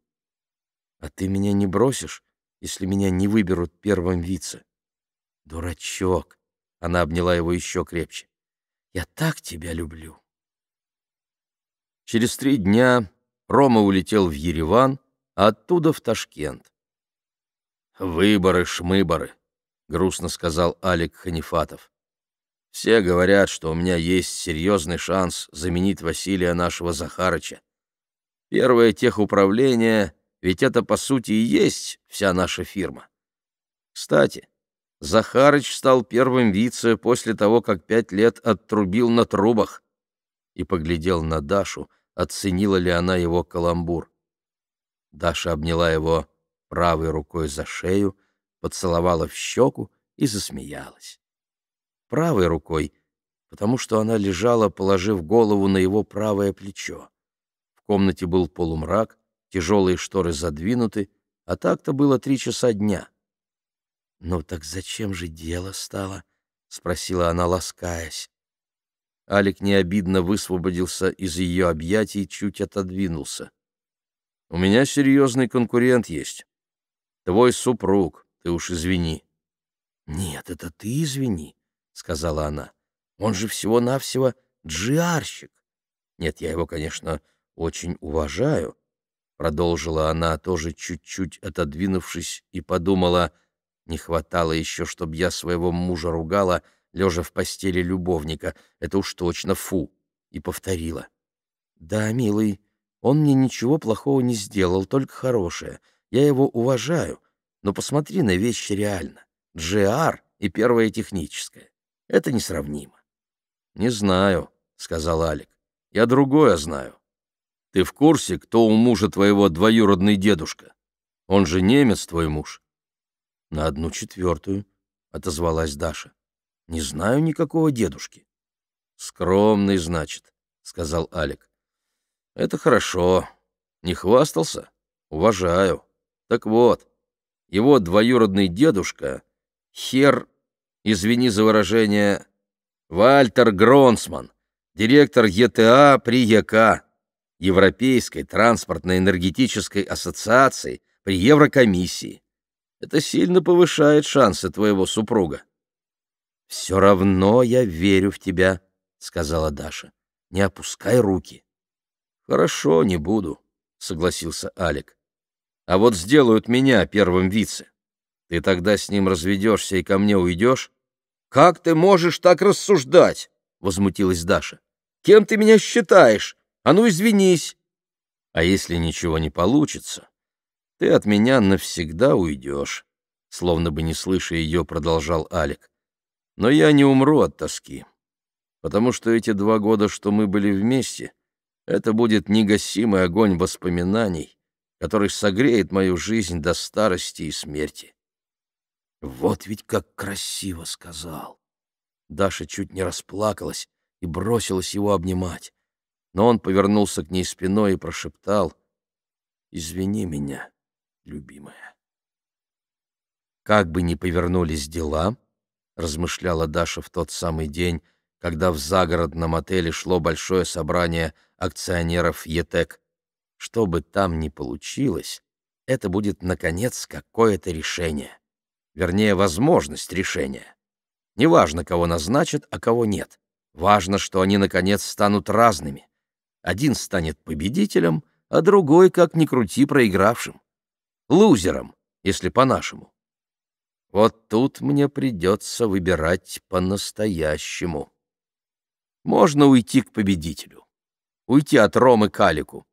А ты меня не бросишь, если меня не выберут первым вице? Дурачок! Она обняла его еще крепче. Я так тебя люблю. Через три дня Рома улетел в Ереван, а оттуда в Ташкент. «Выборы-шмыборы», — грустно сказал Алик Ханифатов. «Все говорят, что у меня есть серьезный шанс заменить Василия нашего Захарыча. Первое техуправление ведь это, по сути, и есть вся наша фирма. Кстати, Захарыч стал первым вице после того, как пять лет оттрубил на трубах и поглядел на Дашу, оценила ли она его каламбур. Даша обняла его правой рукой за шею, поцеловала в щеку и засмеялась. Правой рукой, потому что она лежала, положив голову на его правое плечо. В комнате был полумрак, Тяжелые шторы задвинуты, а так-то было три часа дня. «Ну так зачем же дело стало?» — спросила она, ласкаясь. Алик необидно высвободился из ее объятий, чуть отодвинулся. «У меня серьезный конкурент есть. Твой супруг, ты уж извини». «Нет, это ты извини», — сказала она. «Он же всего-навсего джиарщик. Нет, я его, конечно, очень уважаю, продолжила она, тоже чуть-чуть отодвинувшись, и подумала, не хватало еще, чтобы я своего мужа ругала, лежа в постели любовника, это уж точно фу, и повторила. «Да, милый, он мне ничего плохого не сделал, только хорошее. Я его уважаю, но посмотри на вещи реально. Джиар и первое техническое. Это несравнимо». «Не знаю», — сказал Алик. «Я другое знаю. Ты в курсе, кто у мужа твоего двоюродный дедушка? Он же немец твой муж». «На одну четвертую», — отозвалась Даша. «Не знаю никакого дедушки». «Скромный, значит», — сказал Алик. «Это хорошо. Не хвастался? Уважаю. Так вот, его двоюродный дедушка, хер, извини за выражение, Вальтер Гронсман, директор ЕТА при ЕК. Европейской транспортно-энергетической ассоциации при Еврокомиссии. Это сильно повышает шансы твоего супруга. «Все равно я верю в тебя», — сказала Даша. «Не опускай руки». «Хорошо, не буду», — согласился Алик. «А вот сделают меня первым вице. Ты тогда с ним разведешься и ко мне уйдешь?» «Как ты можешь так рассуждать?» — возмутилась Даша. «Кем ты меня считаешь? А ну, извинись. А если ничего не получится, ты от меня навсегда уйдешь, словно бы не слыша ее, продолжал Алик. Но я не умру от тоски, потому что эти два года, что мы были вместе, это будет негасимый огонь воспоминаний, который согреет мою жизнь до старости и смерти. Вот ведь как красиво сказал. Даша чуть не расплакалась и бросилась его обнимать но он повернулся к ней спиной и прошептал «Извини меня, любимая». Как бы ни повернулись дела, размышляла Даша в тот самый день, когда в загородном отеле шло большое собрание акционеров ЕТЭК. Что бы там ни получилось, это будет, наконец, какое-то решение. Вернее, возможность решения. Неважно, кого назначат, а кого нет. Важно, что они, наконец, станут разными, один станет победителем, а другой, как ни крути, проигравшим. Лузером, если по-нашему. Вот тут мне придется выбирать по-настоящему. Можно уйти к победителю. Уйти от Ромы к Алику.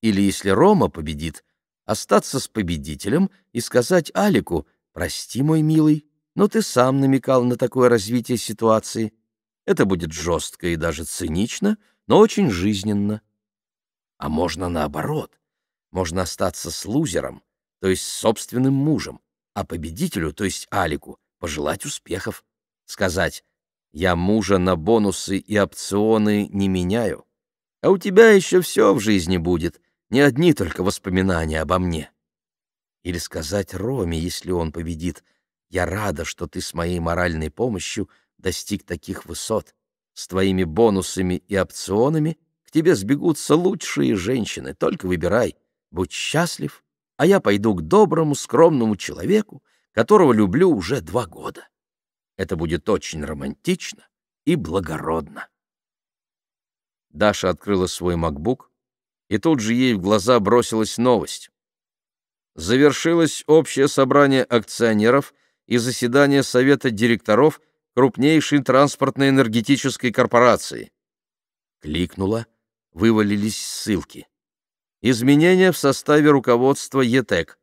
Или, если Рома победит, остаться с победителем и сказать Алику, «Прости, мой милый, но ты сам намекал на такое развитие ситуации. Это будет жестко и даже цинично, — но очень жизненно. А можно наоборот. Можно остаться с лузером, то есть с собственным мужем, а победителю, то есть Алику, пожелать успехов. Сказать «Я мужа на бонусы и опционы не меняю, а у тебя еще все в жизни будет, не одни только воспоминания обо мне». Или сказать Роме, если он победит, «Я рада, что ты с моей моральной помощью достиг таких высот. С твоими бонусами и опционами к тебе сбегутся лучшие женщины. Только выбирай, будь счастлив, а я пойду к доброму, скромному человеку, которого люблю уже два года. Это будет очень романтично и благородно. Даша открыла свой макбук, и тут же ей в глаза бросилась новость. Завершилось общее собрание акционеров и заседание совета директоров крупнейшей транспортно-энергетической корпорации. Кликнула, вывалились ссылки. Изменения в составе руководства ЕТЭК.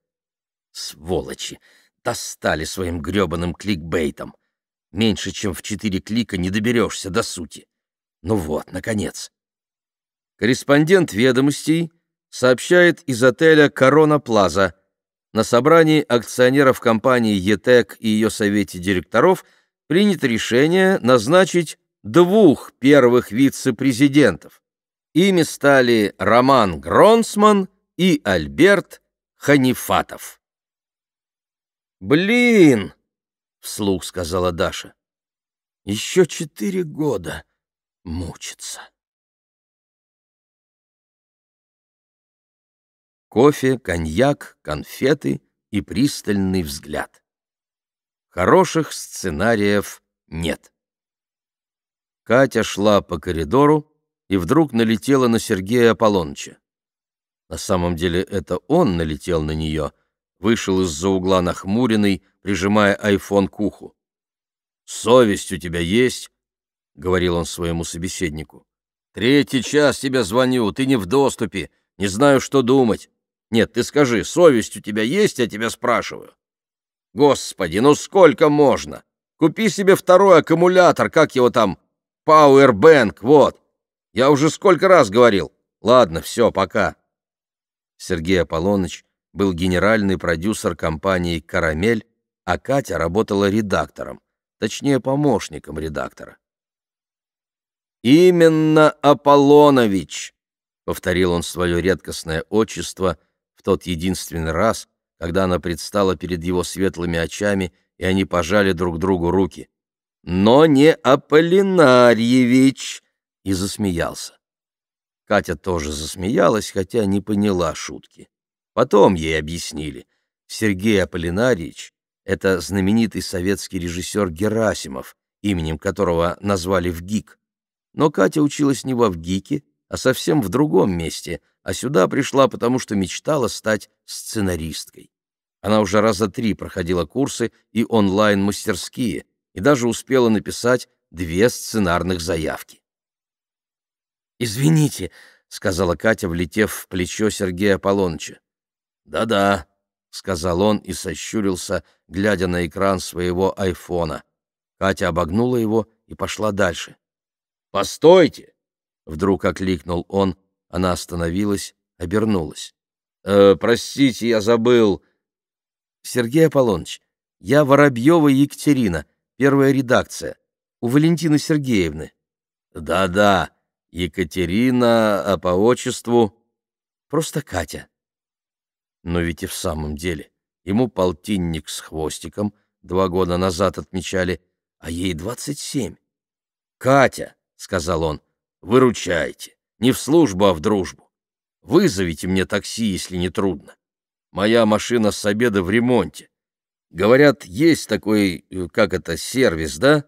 Сволочи! Достали своим гребаным кликбейтом. Меньше чем в четыре клика не доберешься до сути. Ну вот, наконец. Корреспондент «Ведомостей» сообщает из отеля «Корона Плаза». На собрании акционеров компании «ЕТЭК» и ее совете директоров – принято решение назначить двух первых вице-президентов. Ими стали Роман Гронсман и Альберт Ханифатов. «Блин!» — вслух сказала Даша. «Еще четыре года мучиться». Кофе, коньяк, конфеты и пристальный взгляд. Хороших сценариев нет. Катя шла по коридору и вдруг налетела на Сергея Аполлоныча. На самом деле это он налетел на нее, вышел из-за угла нахмуренный, прижимая айфон к уху. «Совесть у тебя есть?» — говорил он своему собеседнику. «Третий час тебе звоню, ты не в доступе, не знаю, что думать. Нет, ты скажи, совесть у тебя есть, я тебя спрашиваю?» Господи, ну сколько можно? Купи себе второй аккумулятор, как его там, Powerbank, вот. Я уже сколько раз говорил. Ладно, все, пока. Сергей Аполлоныч был генеральный продюсер компании «Карамель», а Катя работала редактором, точнее, помощником редактора. «Именно Аполлонович!» — повторил он свое редкостное отчество в тот единственный раз, когда она предстала перед его светлыми очами, и они пожали друг другу руки. «Но не Аполлинарьевич!» — и засмеялся. Катя тоже засмеялась, хотя не поняла шутки. Потом ей объяснили. Сергей Аполлинарьевич — это знаменитый советский режиссер Герасимов, именем которого назвали ВГИК. Но Катя училась не во ВГИКе, а совсем в другом месте, а сюда пришла, потому что мечтала стать сценаристкой. Она уже раза три проходила курсы и онлайн-мастерские и даже успела написать две сценарных заявки. «Извините», — сказала Катя, влетев в плечо Сергея Аполлоныча. «Да-да», — сказал он и сощурился, глядя на экран своего айфона. Катя обогнула его и пошла дальше. «Постойте!» — вдруг окликнул он. Она остановилась, обернулась. «Э, «Простите, я забыл. Сергей Аполлоныч, я Воробьева Екатерина, первая редакция, у Валентины Сергеевны. Да-да, Екатерина, а по отчеству... Просто Катя. Но ведь и в самом деле, ему полтинник с хвостиком два года назад отмечали, а ей двадцать семь. «Катя», — сказал он, — «выручайте, не в службу, а в дружбу. Вызовите мне такси, если не трудно». Моя машина с обеда в ремонте. Говорят, есть такой, э, как это, сервис, да?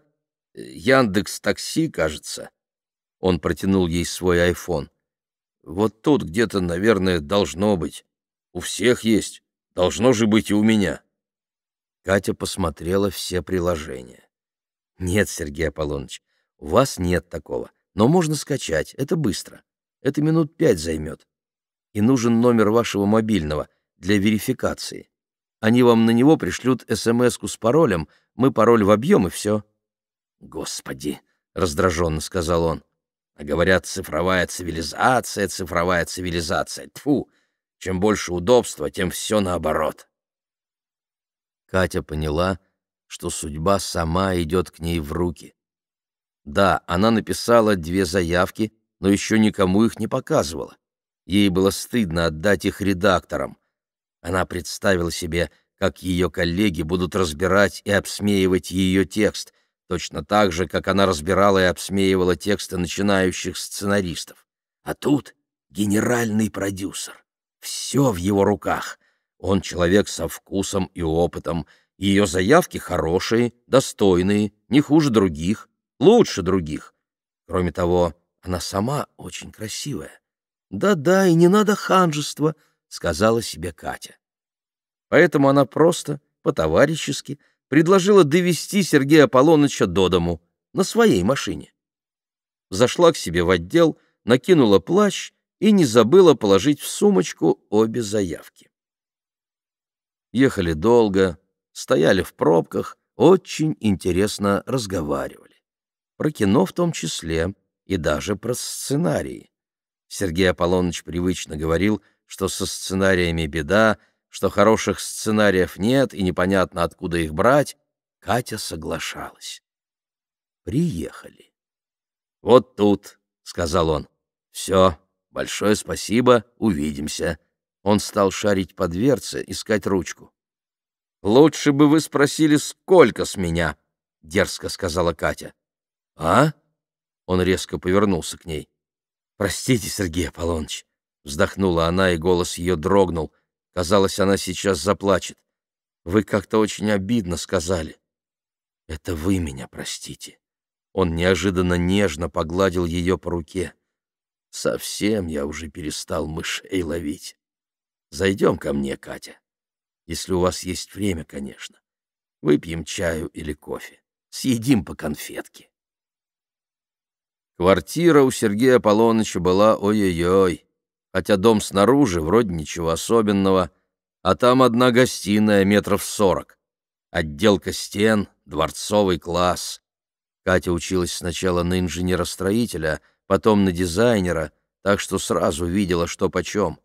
Э, Яндекс Такси, кажется. Он протянул ей свой айфон. Вот тут где-то, наверное, должно быть. У всех есть. Должно же быть и у меня. Катя посмотрела все приложения. Нет, Сергей Аполлоныч, у вас нет такого. Но можно скачать, это быстро. Это минут пять займет. И нужен номер вашего мобильного — для верификации. Они вам на него пришлют смс с паролем, мы пароль в объем и все». «Господи!» — раздраженно сказал он. «А говорят, цифровая цивилизация, цифровая цивилизация. Тфу! Чем больше удобства, тем все наоборот». Катя поняла, что судьба сама идет к ней в руки. Да, она написала две заявки, но еще никому их не показывала. Ей было стыдно отдать их редакторам. Она представила себе, как ее коллеги будут разбирать и обсмеивать ее текст, точно так же, как она разбирала и обсмеивала тексты начинающих сценаристов. А тут генеральный продюсер. Все в его руках. Он человек со вкусом и опытом. Ее заявки хорошие, достойные, не хуже других, лучше других. Кроме того, она сама очень красивая. Да-да, и не надо ханжества, — сказала себе Катя. Поэтому она просто, по-товарищески, предложила довести Сергея Аполлоныча до дому на своей машине. Зашла к себе в отдел, накинула плащ и не забыла положить в сумочку обе заявки. Ехали долго, стояли в пробках, очень интересно разговаривали. Про кино в том числе и даже про сценарии. Сергей Аполлоныч привычно говорил — что со сценариями беда, что хороших сценариев нет и непонятно, откуда их брать, Катя соглашалась. Приехали. «Вот тут», — сказал он. «Все, большое спасибо, увидимся». Он стал шарить по дверце, искать ручку. «Лучше бы вы спросили, сколько с меня?» — дерзко сказала Катя. «А?» — он резко повернулся к ней. «Простите, Сергей Аполлоныч, Вздохнула она, и голос ее дрогнул. Казалось, она сейчас заплачет. «Вы как-то очень обидно сказали». «Это вы меня простите». Он неожиданно нежно погладил ее по руке. «Совсем я уже перестал мышей ловить. Зайдем ко мне, Катя. Если у вас есть время, конечно. Выпьем чаю или кофе. Съедим по конфетке». Квартира у Сергея Аполлоныча была ой-ой-ой хотя дом снаружи вроде ничего особенного, а там одна гостиная метров сорок. Отделка стен, дворцовый класс. Катя училась сначала на инженера-строителя, потом на дизайнера, так что сразу видела, что почем.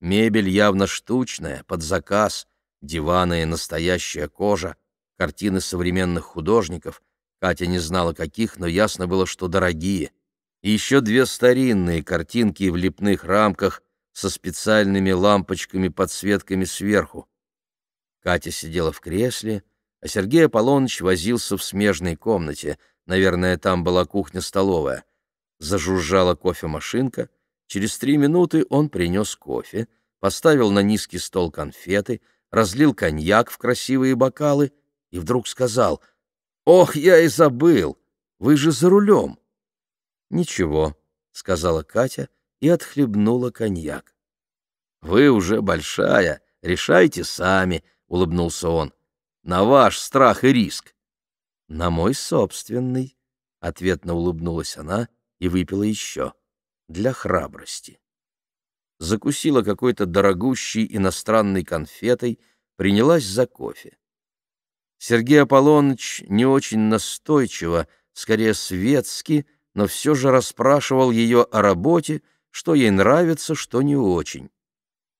Мебель явно штучная, под заказ, диваны и настоящая кожа, картины современных художников. Катя не знала каких, но ясно было, что дорогие — и еще две старинные картинки в лепных рамках со специальными лампочками-подсветками сверху. Катя сидела в кресле, а Сергей Аполлоныч возился в смежной комнате, наверное, там была кухня-столовая. Зажужжала кофемашинка, через три минуты он принес кофе, поставил на низкий стол конфеты, разлил коньяк в красивые бокалы и вдруг сказал, «Ох, я и забыл! Вы же за рулем!» «Ничего», — сказала Катя и отхлебнула коньяк. «Вы уже большая, решайте сами», — улыбнулся он. «На ваш страх и риск». «На мой собственный», — ответно улыбнулась она и выпила еще. «Для храбрости». Закусила какой-то дорогущей иностранной конфетой, принялась за кофе. Сергей Аполлоныч не очень настойчиво, скорее светски, — но все же расспрашивал ее о работе, что ей нравится, что не очень.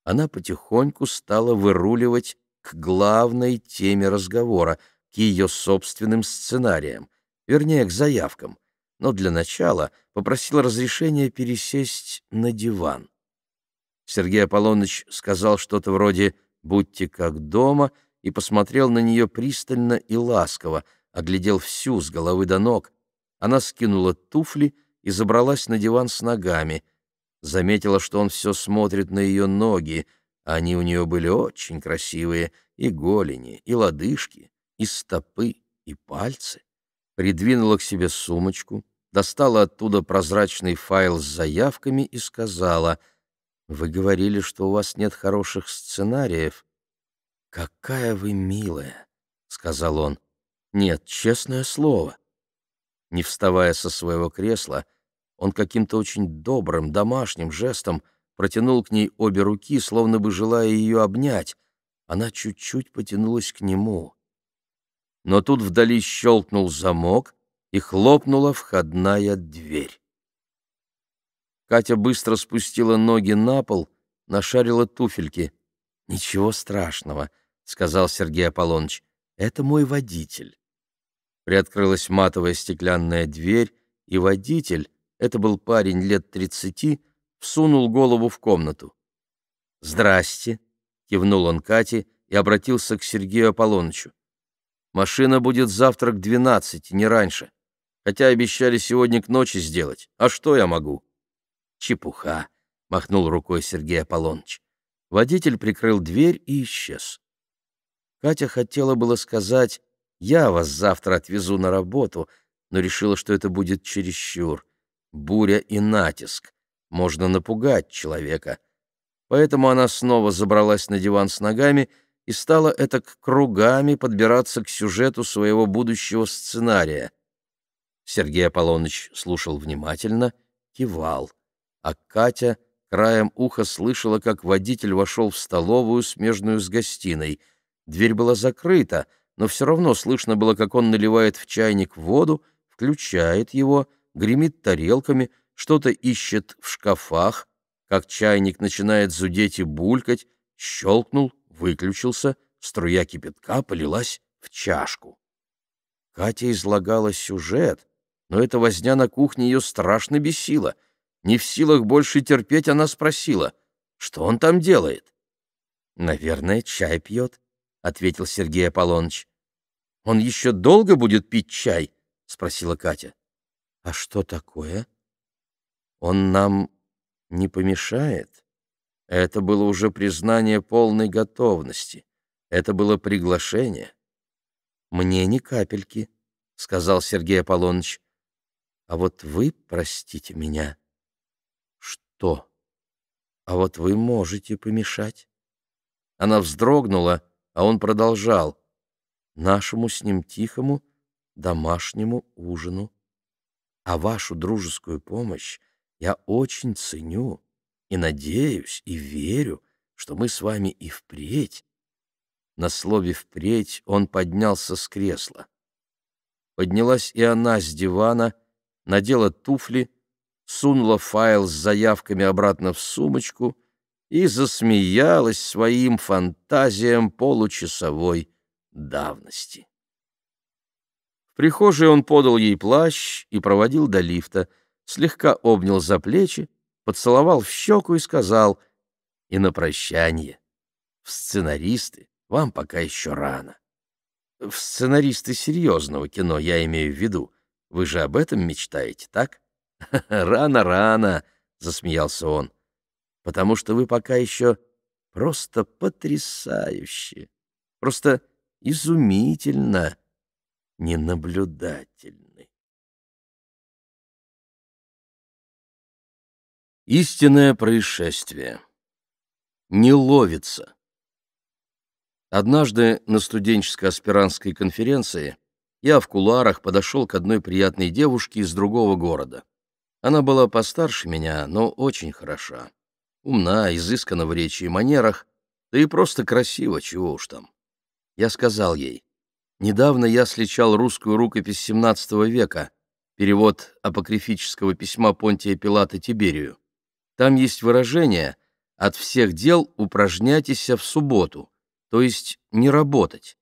Она потихоньку стала выруливать к главной теме разговора, к ее собственным сценариям, вернее, к заявкам, но для начала попросила разрешения пересесть на диван. Сергей Аполлоныч сказал что-то вроде «будьте как дома» и посмотрел на нее пристально и ласково, оглядел всю с головы до ног — она скинула туфли и забралась на диван с ногами. Заметила, что он все смотрит на ее ноги, они у нее были очень красивые, и голени, и лодыжки, и стопы, и пальцы. Придвинула к себе сумочку, достала оттуда прозрачный файл с заявками и сказала, «Вы говорили, что у вас нет хороших сценариев». «Какая вы милая», — сказал он. «Нет, честное слово». Не вставая со своего кресла, он каким-то очень добрым, домашним жестом протянул к ней обе руки, словно бы желая ее обнять. Она чуть-чуть потянулась к нему. Но тут вдали щелкнул замок, и хлопнула входная дверь. Катя быстро спустила ноги на пол, нашарила туфельки. «Ничего страшного», — сказал Сергей Аполлоныч. «Это мой водитель». Приоткрылась матовая стеклянная дверь, и водитель, это был парень лет тридцати, всунул голову в комнату. «Здрасте!» — кивнул он Кате и обратился к Сергею Аполлонычу. «Машина будет завтра к двенадцати, не раньше. Хотя обещали сегодня к ночи сделать. А что я могу?» «Чепуха!» — махнул рукой Сергей Аполлоныч. Водитель прикрыл дверь и исчез. Катя хотела было сказать я вас завтра отвезу на работу, но решила, что это будет чересчур. Буря и натиск. Можно напугать человека. Поэтому она снова забралась на диван с ногами и стала это кругами подбираться к сюжету своего будущего сценария. Сергей Аполлоныч слушал внимательно, кивал, а Катя краем уха слышала, как водитель вошел в столовую, смежную с гостиной. Дверь была закрыта — но все равно слышно было, как он наливает в чайник воду, включает его, гремит тарелками, что-то ищет в шкафах, как чайник начинает зудеть и булькать, щелкнул, выключился, струя кипятка полилась в чашку. Катя излагала сюжет, но эта возня на кухне ее страшно бесила. Не в силах больше терпеть, она спросила, что он там делает. «Наверное, чай пьет», ответил Сергей Аполлоныч. «Он еще долго будет пить чай?» — спросила Катя. «А что такое?» «Он нам не помешает?» Это было уже признание полной готовности. Это было приглашение. «Мне ни капельки», — сказал Сергей Аполлоныч. «А вот вы простите меня». «Что?» «А вот вы можете помешать». Она вздрогнула, — а он продолжал. «Нашему с ним тихому домашнему ужину. А вашу дружескую помощь я очень ценю и надеюсь и верю, что мы с вами и впредь». На слове «впредь» он поднялся с кресла. Поднялась и она с дивана, надела туфли, сунула файл с заявками обратно в сумочку — и засмеялась своим фантазиям получасовой давности. В прихожей он подал ей плащ и проводил до лифта, слегка обнял за плечи, поцеловал в щеку и сказал «И на прощание. В сценаристы вам пока еще рано. В сценаристы серьезного кино я имею в виду. Вы же об этом мечтаете, так?» «Рано-рано», — засмеялся он потому что вы пока еще просто потрясающе, просто изумительно ненаблюдательны. Истинное происшествие. Не ловится. Однажды на студенческо-аспирантской конференции я в куларах подошел к одной приятной девушке из другого города. Она была постарше меня, но очень хороша. Умна, изыскана в речи и манерах, да и просто красиво, чего уж там. Я сказал ей, недавно я сличал русскую рукопись XVII века, перевод апокрифического письма Понтия Пилата Тиберию. Там есть выражение «от всех дел упражняйтесь в субботу», то есть «не работать».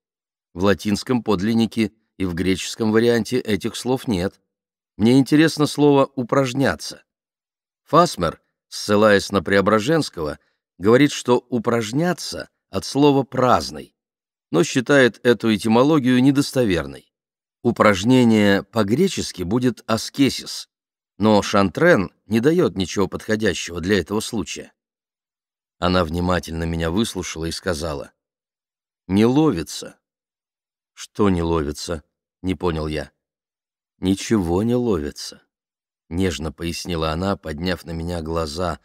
В латинском подлиннике и в греческом варианте этих слов нет. Мне интересно слово «упражняться». Фасмер, ссылаясь на Преображенского, говорит, что «упражняться» от слова «праздный», но считает эту этимологию недостоверной. Упражнение по-гречески будет «аскесис», но Шантрен не дает ничего подходящего для этого случая. Она внимательно меня выслушала и сказала. «Не ловится». «Что не ловится?» — не понял я. «Ничего не ловится». — нежно пояснила она, подняв на меня глаза,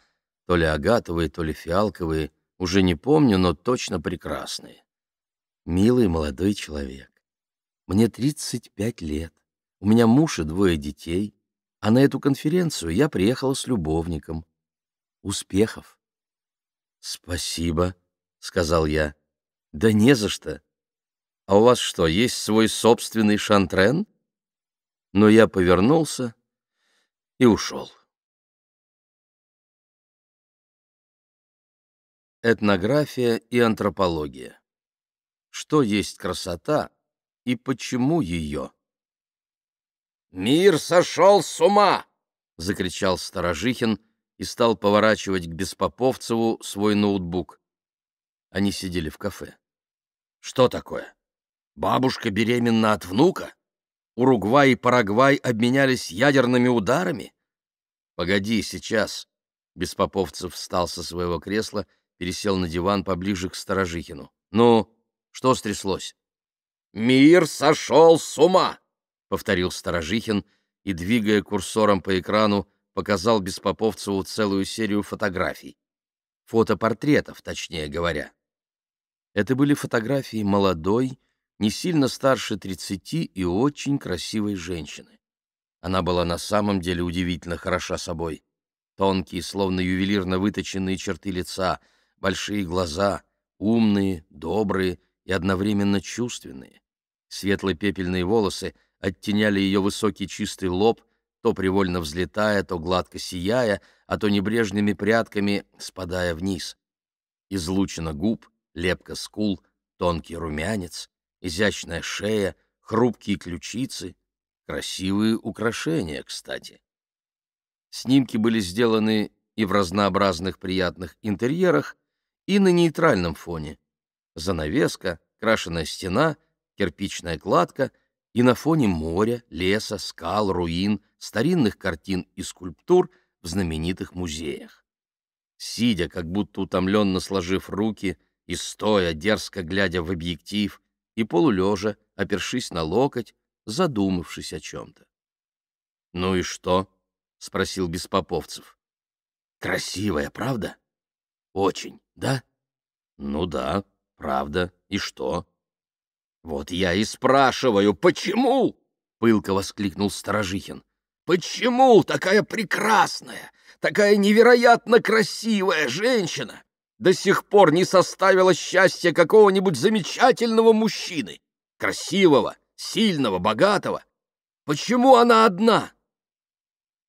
то ли агатовые, то ли фиалковые, уже не помню, но точно прекрасные. «Милый молодой человек, мне 35 лет, у меня муж и двое детей, а на эту конференцию я приехала с любовником. Успехов!» «Спасибо», — сказал я. «Да не за что. А у вас что, есть свой собственный шантрен?» Но я повернулся и ушел. Этнография и антропология. Что есть красота и почему ее? «Мир сошел с ума!» — закричал Старожихин и стал поворачивать к Беспоповцеву свой ноутбук. Они сидели в кафе. «Что такое? Бабушка беременна от внука?» Уругвай и Парагвай обменялись ядерными ударами? Погоди, сейчас. Беспоповцев встал со своего кресла, пересел на диван поближе к Сторожихину. Ну, что стряслось? «Мир сошел с ума!» — повторил Сторожихин и, двигая курсором по экрану, показал Беспоповцеву целую серию фотографий. Фотопортретов, точнее говоря. Это были фотографии молодой, не сильно старше 30 и очень красивой женщины. Она была на самом деле удивительно хороша собой. Тонкие, словно ювелирно выточенные черты лица, большие глаза, умные, добрые и одновременно чувственные. Светлые пепельные волосы оттеняли ее высокий чистый лоб, то привольно взлетая, то гладко сияя, а то небрежными прядками спадая вниз. Излучина губ, лепка скул, тонкий румянец, изящная шея, хрупкие ключицы, красивые украшения, кстати. Снимки были сделаны и в разнообразных приятных интерьерах, и на нейтральном фоне. Занавеска, крашеная стена, кирпичная кладка и на фоне моря, леса, скал, руин, старинных картин и скульптур в знаменитых музеях. Сидя, как будто утомленно сложив руки, и стоя, дерзко глядя в объектив, и полулежа, опершись на локоть, задумавшись о чем-то. — Ну и что? — спросил Беспоповцев. — Красивая, правда? — Очень, да? — Ну да, правда. И что? — Вот я и спрашиваю, почему? — пылко воскликнул Сторожихин. — Почему такая прекрасная, такая невероятно красивая женщина до сих пор не составило счастья какого-нибудь замечательного мужчины, красивого, сильного, богатого. Почему она одна?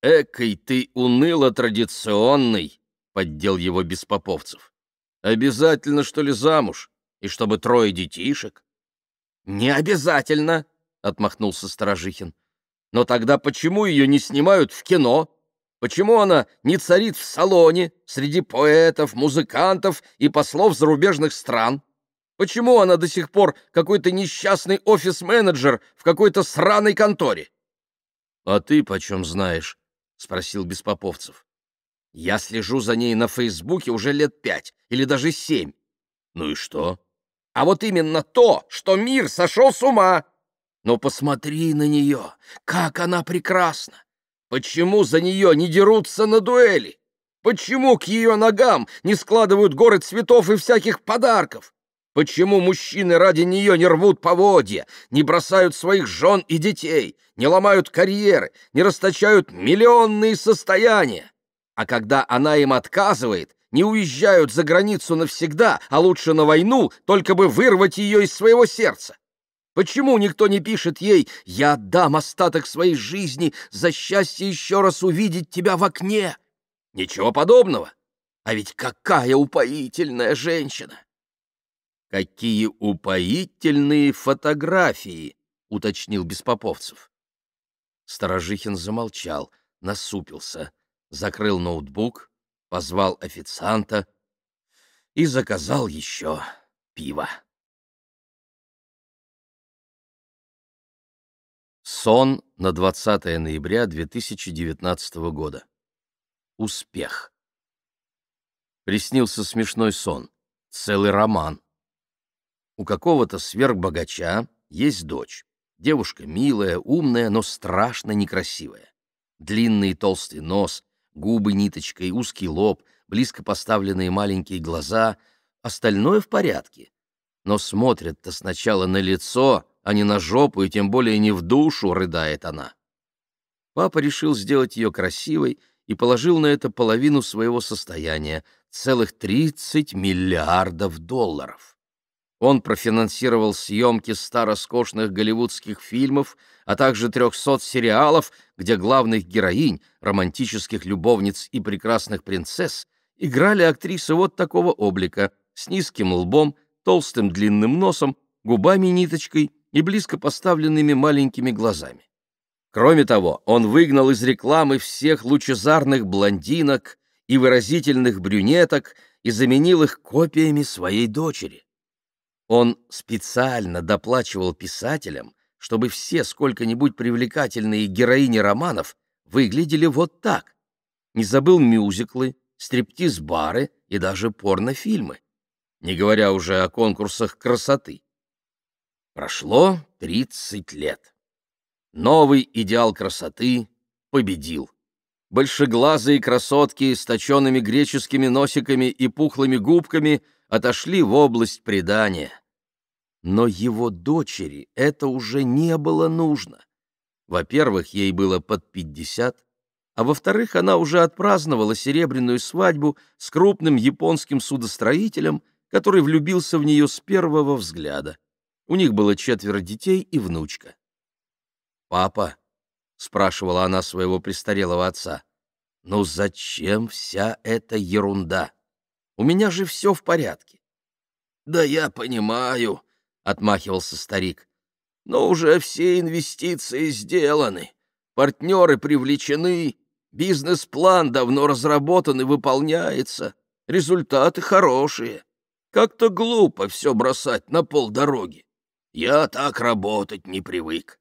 Экой ты уныло традиционный, поддел его Беспоповцев. Обязательно, что ли, замуж? И чтобы трое детишек? Не обязательно, отмахнулся Сторожихин. Но тогда почему ее не снимают в кино, Почему она не царит в салоне среди поэтов, музыкантов и послов зарубежных стран? Почему она до сих пор какой-то несчастный офис-менеджер в какой-то сраной конторе? — А ты почем знаешь? — спросил Беспоповцев. — Я слежу за ней на Фейсбуке уже лет пять или даже семь. — Ну и что? — А вот именно то, что мир сошел с ума! Но ну, посмотри на нее, как она прекрасна! Почему за нее не дерутся на дуэли? Почему к ее ногам не складывают горы цветов и всяких подарков? Почему мужчины ради нее не рвут поводья, не бросают своих жен и детей, не ломают карьеры, не расточают миллионные состояния? А когда она им отказывает, не уезжают за границу навсегда, а лучше на войну, только бы вырвать ее из своего сердца. Почему никто не пишет ей «Я отдам остаток своей жизни за счастье еще раз увидеть тебя в окне»? Ничего подобного. А ведь какая упоительная женщина! Какие упоительные фотографии, уточнил Беспоповцев. Сторожихин замолчал, насупился, закрыл ноутбук, позвал официанта и заказал еще пиво. Сон на 20 ноября 2019 года. Успех. Приснился смешной сон, целый роман. У какого-то сверхбогача есть дочь. Девушка милая, умная, но страшно некрасивая. Длинный и толстый нос, губы ниточкой, узкий лоб, близко поставленные маленькие глаза. Остальное в порядке. Но смотрят-то сначала на лицо, а не на жопу и тем более не в душу рыдает она. Папа решил сделать ее красивой и положил на это половину своего состояния — целых 30 миллиардов долларов. Он профинансировал съемки ста роскошных голливудских фильмов, а также 300 сериалов, где главных героинь, романтических любовниц и прекрасных принцесс играли актрисы вот такого облика, с низким лбом, толстым длинным носом, губами-ниточкой и близко поставленными маленькими глазами. Кроме того, он выгнал из рекламы всех лучезарных блондинок и выразительных брюнеток и заменил их копиями своей дочери. Он специально доплачивал писателям, чтобы все сколько-нибудь привлекательные героини романов выглядели вот так. Не забыл мюзиклы, стриптиз-бары и даже порнофильмы, не говоря уже о конкурсах красоты. Прошло 30 лет. Новый идеал красоты победил. Большеглазые красотки с точенными греческими носиками и пухлыми губками отошли в область предания. Но его дочери это уже не было нужно. Во-первых, ей было под 50, а во-вторых, она уже отпраздновала серебряную свадьбу с крупным японским судостроителем, который влюбился в нее с первого взгляда. У них было четверо детей и внучка. «Папа», — спрашивала она своего престарелого отца, — «ну зачем вся эта ерунда? У меня же все в порядке». «Да я понимаю», — отмахивался старик, — «но уже все инвестиции сделаны, партнеры привлечены, бизнес-план давно разработан и выполняется, результаты хорошие. Как-то глупо все бросать на полдороги». Я так работать не привык.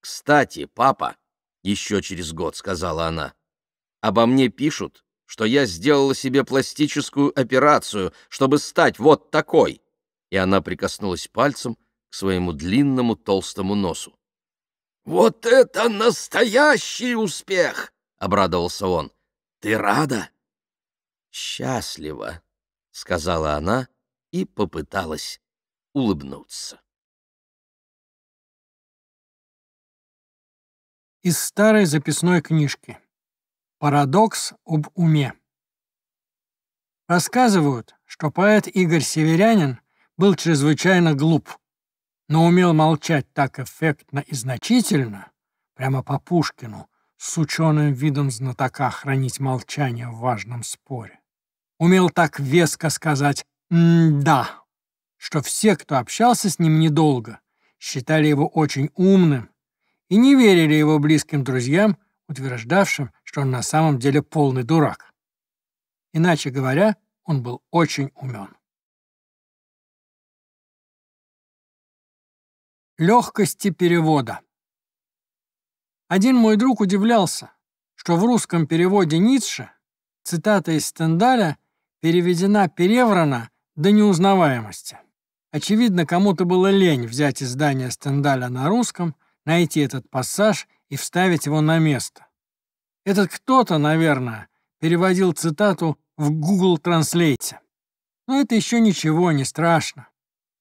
«Кстати, папа», — еще через год сказала она, — «обо мне пишут, что я сделала себе пластическую операцию, чтобы стать вот такой». И она прикоснулась пальцем к своему длинному толстому носу. «Вот это настоящий успех!» — обрадовался он. «Ты рада?» «Счастлива», — сказала она и попыталась улыбнуться. из старой записной книжки. Парадокс об уме. Рассказывают, что поэт Игорь Северянин был чрезвычайно глуп, но умел молчать так эффектно и значительно, прямо по Пушкину, с ученым видом знатока хранить молчание в важном споре. Умел так веско сказать «да», что все, кто общался с ним недолго, считали его очень умным, и не верили его близким друзьям, утверждавшим, что он на самом деле полный дурак. Иначе говоря, он был очень умен. Легкости перевода. Один мой друг удивлялся, что в русском переводе Ницше цитата из Стендаля переведена переврана до неузнаваемости. Очевидно, кому-то было лень взять издание Стендаля на русском, найти этот пассаж и вставить его на место. Этот кто-то, наверное, переводил цитату в Google Translate. Но это еще ничего, не страшно.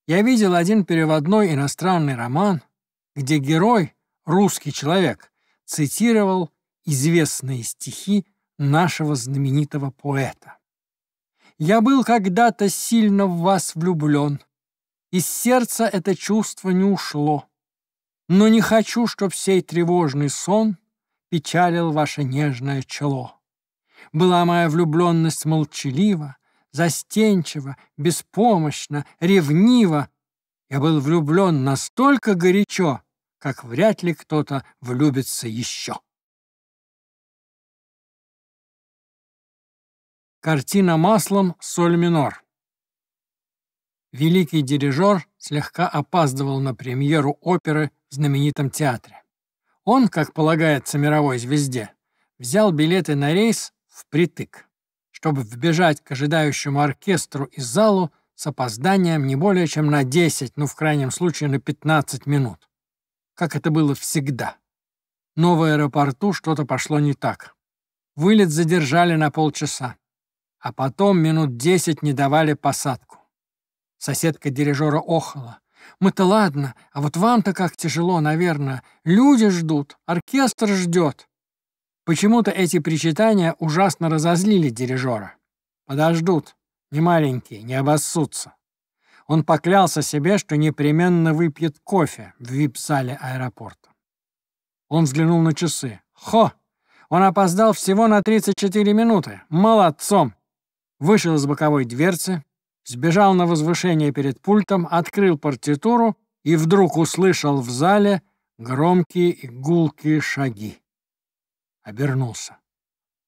Я видел один переводной иностранный роман, где герой, русский человек, цитировал известные стихи нашего знаменитого поэта. «Я был когда-то сильно в вас влюблен, из сердца это чувство не ушло но не хочу, чтоб сей тревожный сон печалил ваше нежное чело. Была моя влюбленность молчалива, застенчива, беспомощна, ревнива. Я был влюблен настолько горячо, как вряд ли кто-то влюбится еще. Картина маслом «Соль минор». Великий дирижер слегка опаздывал на премьеру оперы в знаменитом театре. Он, как полагается мировой звезде, взял билеты на рейс впритык, чтобы вбежать к ожидающему оркестру и залу с опозданием не более чем на 10, ну, в крайнем случае, на 15 минут. Как это было всегда. Но в аэропорту что-то пошло не так. Вылет задержали на полчаса, а потом минут 10 не давали посадку. Соседка дирижера охала. «Мы-то ладно, а вот вам-то как тяжело, наверное. Люди ждут, оркестр ждет». Почему-то эти причитания ужасно разозлили дирижера. «Подождут. Не маленькие, не обоссутся». Он поклялся себе, что непременно выпьет кофе в вип-зале аэропорта. Он взглянул на часы. «Хо! Он опоздал всего на 34 минуты. Молодцом!» Вышел из боковой дверцы, сбежал на возвышение перед пультом, открыл партитуру и вдруг услышал в зале громкие и гулкие шаги. Обернулся.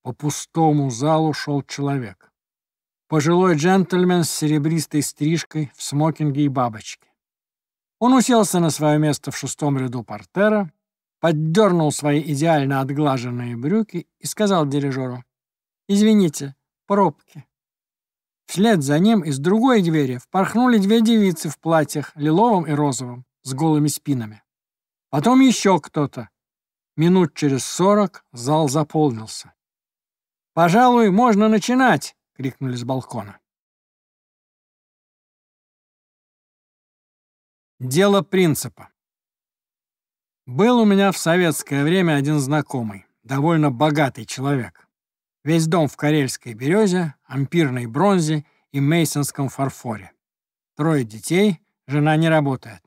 По пустому залу шел человек. Пожилой джентльмен с серебристой стрижкой в смокинге и бабочке. Он уселся на свое место в шестом ряду портера, поддернул свои идеально отглаженные брюки и сказал дирижеру, «Извините, пробки». Вслед за ним из другой двери впорхнули две девицы в платьях, лиловом и розовом, с голыми спинами. Потом еще кто-то. Минут через сорок зал заполнился. «Пожалуй, можно начинать!» — крикнули с балкона. Дело принципа. Был у меня в советское время один знакомый, довольно богатый человек. Весь дом в карельской березе, ампирной бронзе и мейсонском фарфоре. Трое детей, жена не работает.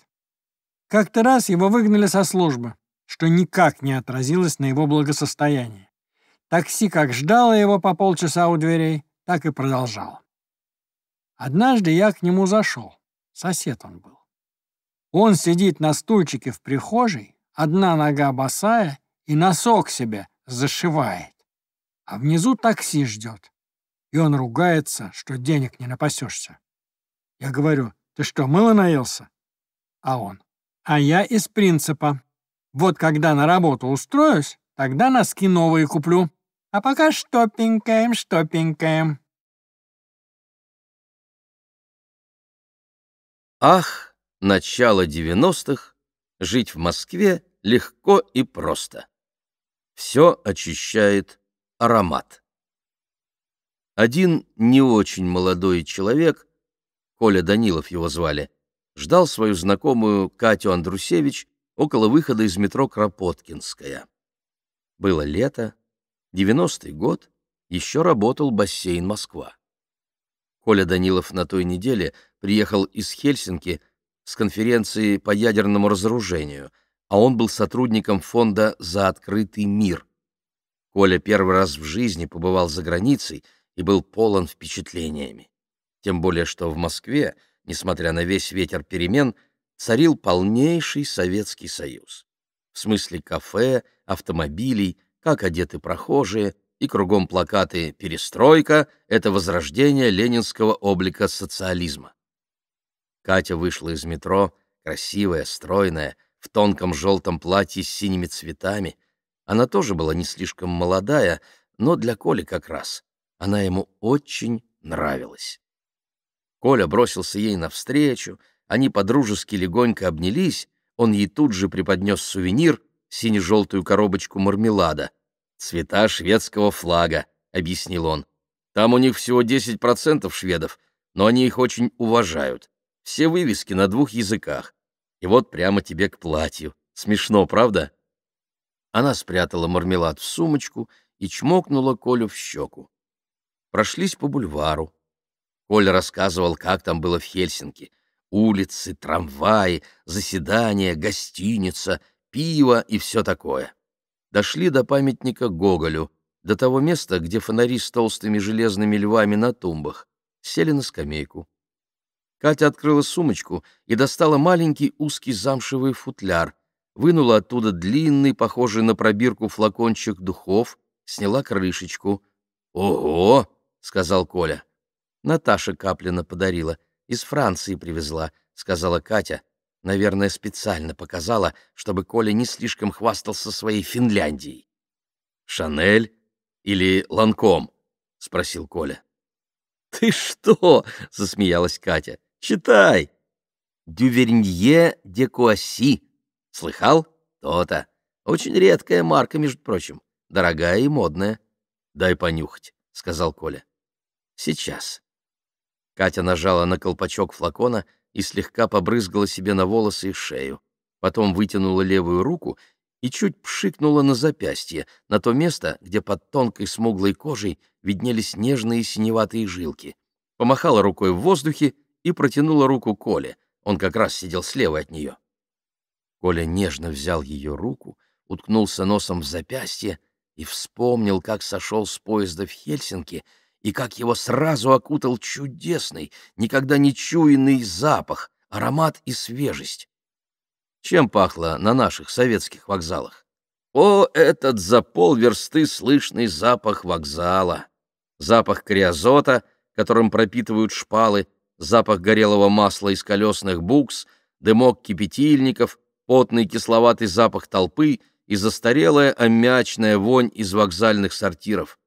Как-то раз его выгнали со службы, что никак не отразилось на его благосостоянии. Такси как ждало его по полчаса у дверей, так и продолжало. Однажды я к нему зашел. Сосед он был. Он сидит на стульчике в прихожей, одна нога босая и носок себе зашивает а внизу такси ждет. И он ругается, что денег не напасешься. Я говорю, ты что, мыло наелся? А он, а я из принципа. Вот когда на работу устроюсь, тогда носки новые куплю. А пока штопенькаем, штопенькаем. Ах, начало 90-х, жить в Москве легко и просто. Все очищает аромат. Один не очень молодой человек, Коля Данилов его звали, ждал свою знакомую Катю Андрусевич около выхода из метро Кропоткинская. Было лето, 90-й год, еще работал бассейн Москва. Коля Данилов на той неделе приехал из Хельсинки с конференции по ядерному разоружению, а он был сотрудником фонда «За открытый мир», Коля первый раз в жизни побывал за границей и был полон впечатлениями. Тем более, что в Москве, несмотря на весь ветер перемен, царил полнейший Советский Союз. В смысле кафе, автомобилей, как одеты прохожие, и кругом плакаты «Перестройка» — это возрождение ленинского облика социализма. Катя вышла из метро, красивая, стройная, в тонком желтом платье с синими цветами — она тоже была не слишком молодая, но для Коли как раз. Она ему очень нравилась. Коля бросился ей навстречу, они подружески легонько обнялись, он ей тут же преподнес сувенир, сине-желтую коробочку мармелада. «Цвета шведского флага», — объяснил он. «Там у них всего 10% шведов, но они их очень уважают. Все вывески на двух языках. И вот прямо тебе к платью. Смешно, правда?» Она спрятала мармелад в сумочку и чмокнула Колю в щеку. Прошлись по бульвару. Коля рассказывал, как там было в Хельсинки. Улицы, трамваи, заседания, гостиница, пиво и все такое. Дошли до памятника Гоголю, до того места, где фонари с толстыми железными львами на тумбах. Сели на скамейку. Катя открыла сумочку и достала маленький узкий замшевый футляр — вынула оттуда длинный, похожий на пробирку флакончик духов, сняла крышечку. «Ого!» — сказал Коля. Наташа Каплина подарила. Из Франции привезла, — сказала Катя. Наверное, специально показала, чтобы Коля не слишком хвастался своей Финляндией. «Шанель или Ланком?» — спросил Коля. «Ты что?» — засмеялась Катя. «Читай!» «Дювернье де Куасси», Слыхал? То-то. Очень редкая марка, между прочим. Дорогая и модная. Дай понюхать, — сказал Коля. Сейчас. Катя нажала на колпачок флакона и слегка побрызгала себе на волосы и шею. Потом вытянула левую руку и чуть пшикнула на запястье, на то место, где под тонкой смуглой кожей виднелись нежные синеватые жилки. Помахала рукой в воздухе и протянула руку Коле. Он как раз сидел слева от нее. Коля нежно взял ее руку, уткнулся носом в запястье и вспомнил, как сошел с поезда в Хельсинки и как его сразу окутал чудесный, никогда не чуянный запах, аромат и свежесть. Чем пахло на наших советских вокзалах? О, этот за полверсты слышный запах вокзала! Запах криозота, которым пропитывают шпалы, запах горелого масла из колесных букс, дымок кипятильников, потный кисловатый запах толпы и застарелая аммиачная вонь из вокзальных сортиров.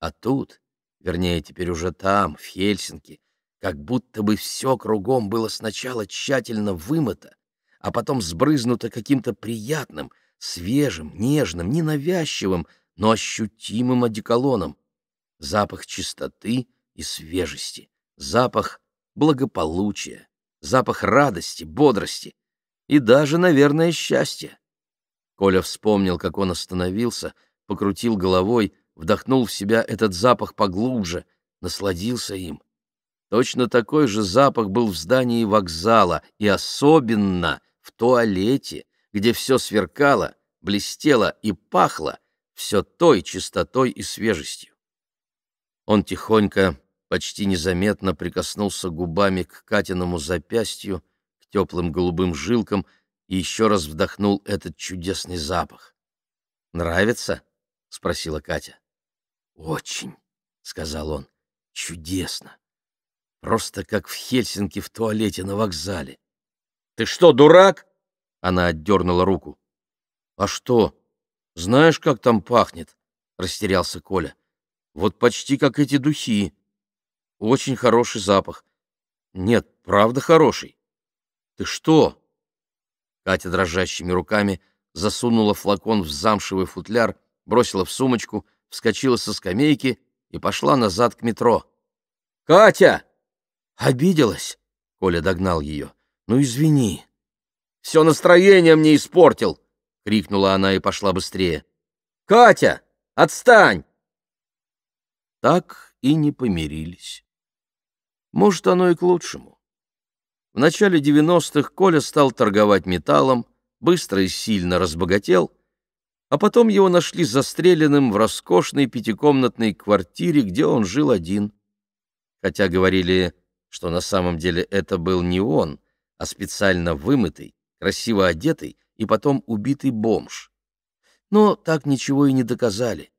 А тут, вернее, теперь уже там, в Хельсинки, как будто бы все кругом было сначала тщательно вымыто, а потом сбрызнуто каким-то приятным, свежим, нежным, ненавязчивым, но ощутимым одеколоном. Запах чистоты и свежести, запах благополучия, запах радости, бодрости — и даже, наверное, счастье. Коля вспомнил, как он остановился, покрутил головой, вдохнул в себя этот запах поглубже, насладился им. Точно такой же запах был в здании вокзала, и особенно в туалете, где все сверкало, блестело и пахло все той чистотой и свежестью. Он тихонько, почти незаметно прикоснулся губами к Катиному запястью, теплым голубым жилкам и еще раз вдохнул этот чудесный запах. «Нравится?» — спросила Катя. «Очень», — сказал он, — «чудесно. Просто как в Хельсинки в туалете на вокзале». «Ты что, дурак?» — она отдернула руку. «А что? Знаешь, как там пахнет?» — растерялся Коля. «Вот почти как эти духи. Очень хороший запах. Нет, правда хороший. «Ты что?» Катя дрожащими руками засунула флакон в замшевый футляр, бросила в сумочку, вскочила со скамейки и пошла назад к метро. «Катя!» «Обиделась?» — Коля догнал ее. «Ну, извини». «Все настроение мне испортил!» — крикнула она и пошла быстрее. «Катя, отстань!» Так и не помирились. Может, оно и к лучшему. В начале 90-х Коля стал торговать металлом, быстро и сильно разбогател, а потом его нашли застреленным в роскошной пятикомнатной квартире, где он жил один. Хотя говорили, что на самом деле это был не он, а специально вымытый, красиво одетый и потом убитый бомж. Но так ничего и не доказали.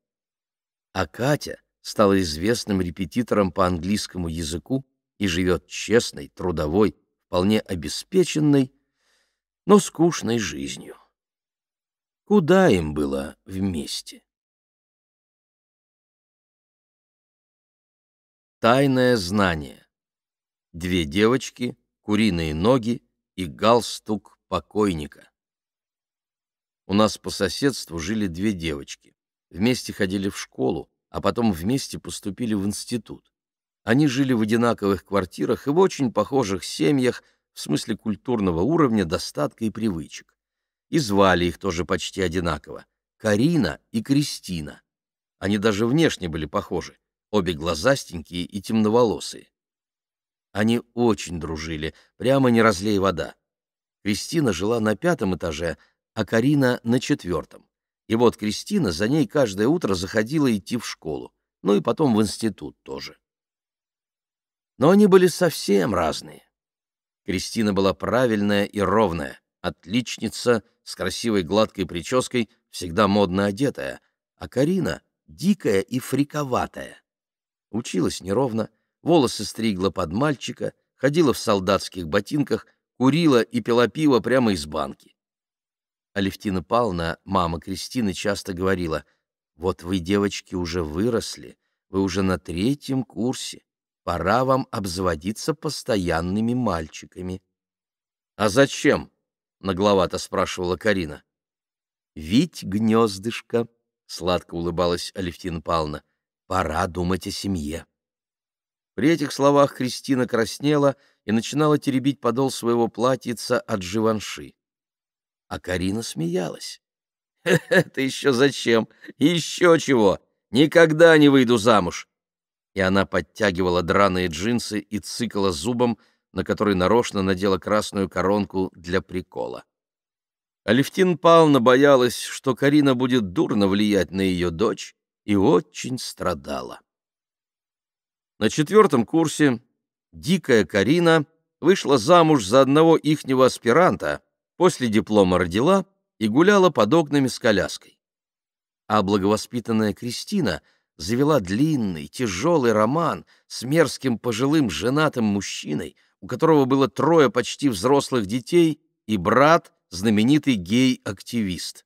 А Катя стала известным репетитором по английскому языку и живет честной, трудовой, вполне обеспеченной, но скучной жизнью. Куда им было вместе? Тайное знание. Две девочки, куриные ноги и галстук покойника. У нас по соседству жили две девочки. Вместе ходили в школу, а потом вместе поступили в институт. Они жили в одинаковых квартирах и в очень похожих семьях в смысле культурного уровня, достатка и привычек. И звали их тоже почти одинаково — Карина и Кристина. Они даже внешне были похожи, обе глазастенькие и темноволосые. Они очень дружили, прямо не разлей вода. Кристина жила на пятом этаже, а Карина — на четвертом. И вот Кристина за ней каждое утро заходила идти в школу, ну и потом в институт тоже но они были совсем разные. Кристина была правильная и ровная, отличница, с красивой гладкой прической, всегда модно одетая, а Карина — дикая и фриковатая. Училась неровно, волосы стригла под мальчика, ходила в солдатских ботинках, курила и пила пиво прямо из банки. Алевтина Павловна, мама Кристины, часто говорила, «Вот вы, девочки, уже выросли, вы уже на третьем курсе, пора вам обзаводиться постоянными мальчиками. — А зачем? — нагловато спрашивала Карина. — Ведь гнездышко, — сладко улыбалась Алевтина Павловна, — пора думать о семье. При этих словах Кристина краснела и начинала теребить подол своего платьица от живанши. А Карина смеялась. «Это еще зачем? Еще чего? Никогда не выйду замуж и она подтягивала драные джинсы и цикала зубом, на который нарочно надела красную коронку для прикола. Алевтин Павловна боялась, что Карина будет дурно влиять на ее дочь, и очень страдала. На четвертом курсе дикая Карина вышла замуж за одного ихнего аспиранта, после диплома родила и гуляла под окнами с коляской. А благовоспитанная Кристина — завела длинный, тяжелый роман с мерзким пожилым женатым мужчиной, у которого было трое почти взрослых детей и брат, знаменитый гей-активист.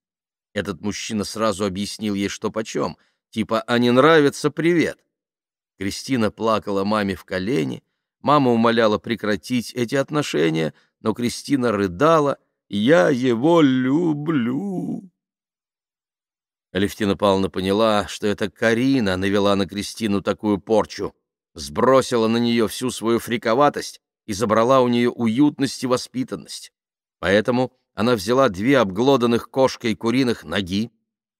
Этот мужчина сразу объяснил ей, что почем, типа «а не нравится, привет». Кристина плакала маме в колени, мама умоляла прекратить эти отношения, но Кристина рыдала «я его люблю». Алевтина Павловна поняла, что это Карина навела на Кристину такую порчу, сбросила на нее всю свою фриковатость и забрала у нее уютность и воспитанность. Поэтому она взяла две обглоданных кошкой куриных ноги,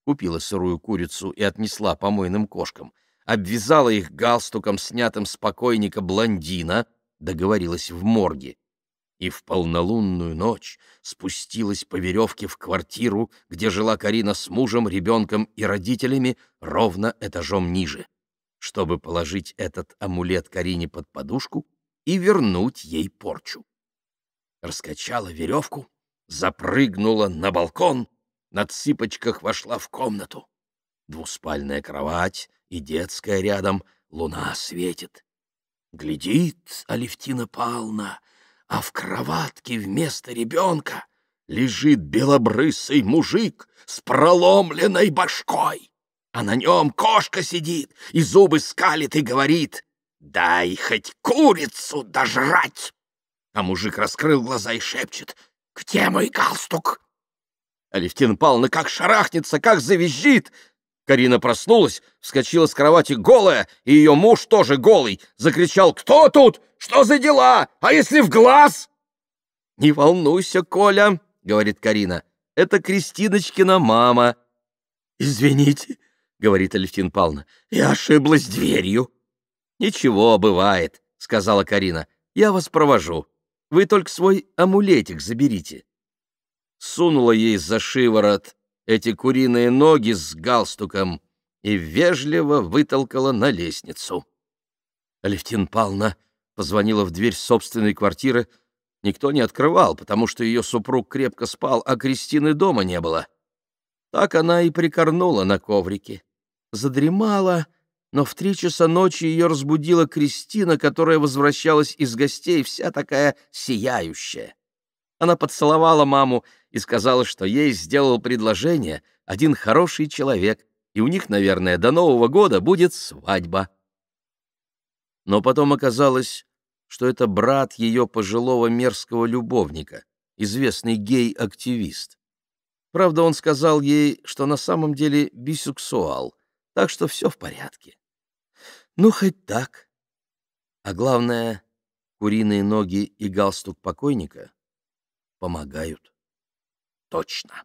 купила сырую курицу и отнесла помойным кошкам, обвязала их галстуком, снятым с покойника блондина, договорилась в морге, и в полнолунную ночь спустилась по веревке в квартиру, где жила Карина с мужем, ребенком и родителями, ровно этажом ниже, чтобы положить этот амулет Карине под подушку и вернуть ей порчу. Раскачала веревку, запрыгнула на балкон, на цыпочках вошла в комнату. Двуспальная кровать и детская рядом, луна светит. Глядит Алевтина Павловна — а в кроватке вместо ребенка лежит белобрысый мужик с проломленной башкой, а на нем кошка сидит и зубы скалит и говорит «Дай хоть курицу дожрать!» А мужик раскрыл глаза и шепчет «Где мой галстук?» Алевтина Павловна как шарахнется, как завизжит. Карина проснулась, вскочила с кровати голая, и ее муж тоже голый. Закричал «Кто тут? Что за дела? А если в глаз?» «Не волнуйся, Коля», — говорит Карина. «Это Кристиночкина мама». «Извините», — говорит Алевтин Павловна, — «я ошиблась дверью». «Ничего, бывает», — сказала Карина. «Я вас провожу. Вы только свой амулетик заберите». Сунула ей за шиворот эти куриные ноги с галстуком и вежливо вытолкала на лестницу. Алевтин Павловна Позвонила в дверь собственной квартиры. Никто не открывал, потому что ее супруг крепко спал, а Кристины дома не было. Так она и прикорнула на коврике. Задремала, но в три часа ночи ее разбудила Кристина, которая возвращалась из гостей, вся такая сияющая. Она поцеловала маму и сказала, что ей сделал предложение один хороший человек, и у них, наверное, до Нового года будет свадьба. Но потом оказалось, что это брат ее пожилого мерзкого любовника, известный гей-активист. Правда, он сказал ей, что на самом деле бисексуал, так что все в порядке. Ну, хоть так. А главное, куриные ноги и галстук покойника помогают. Точно.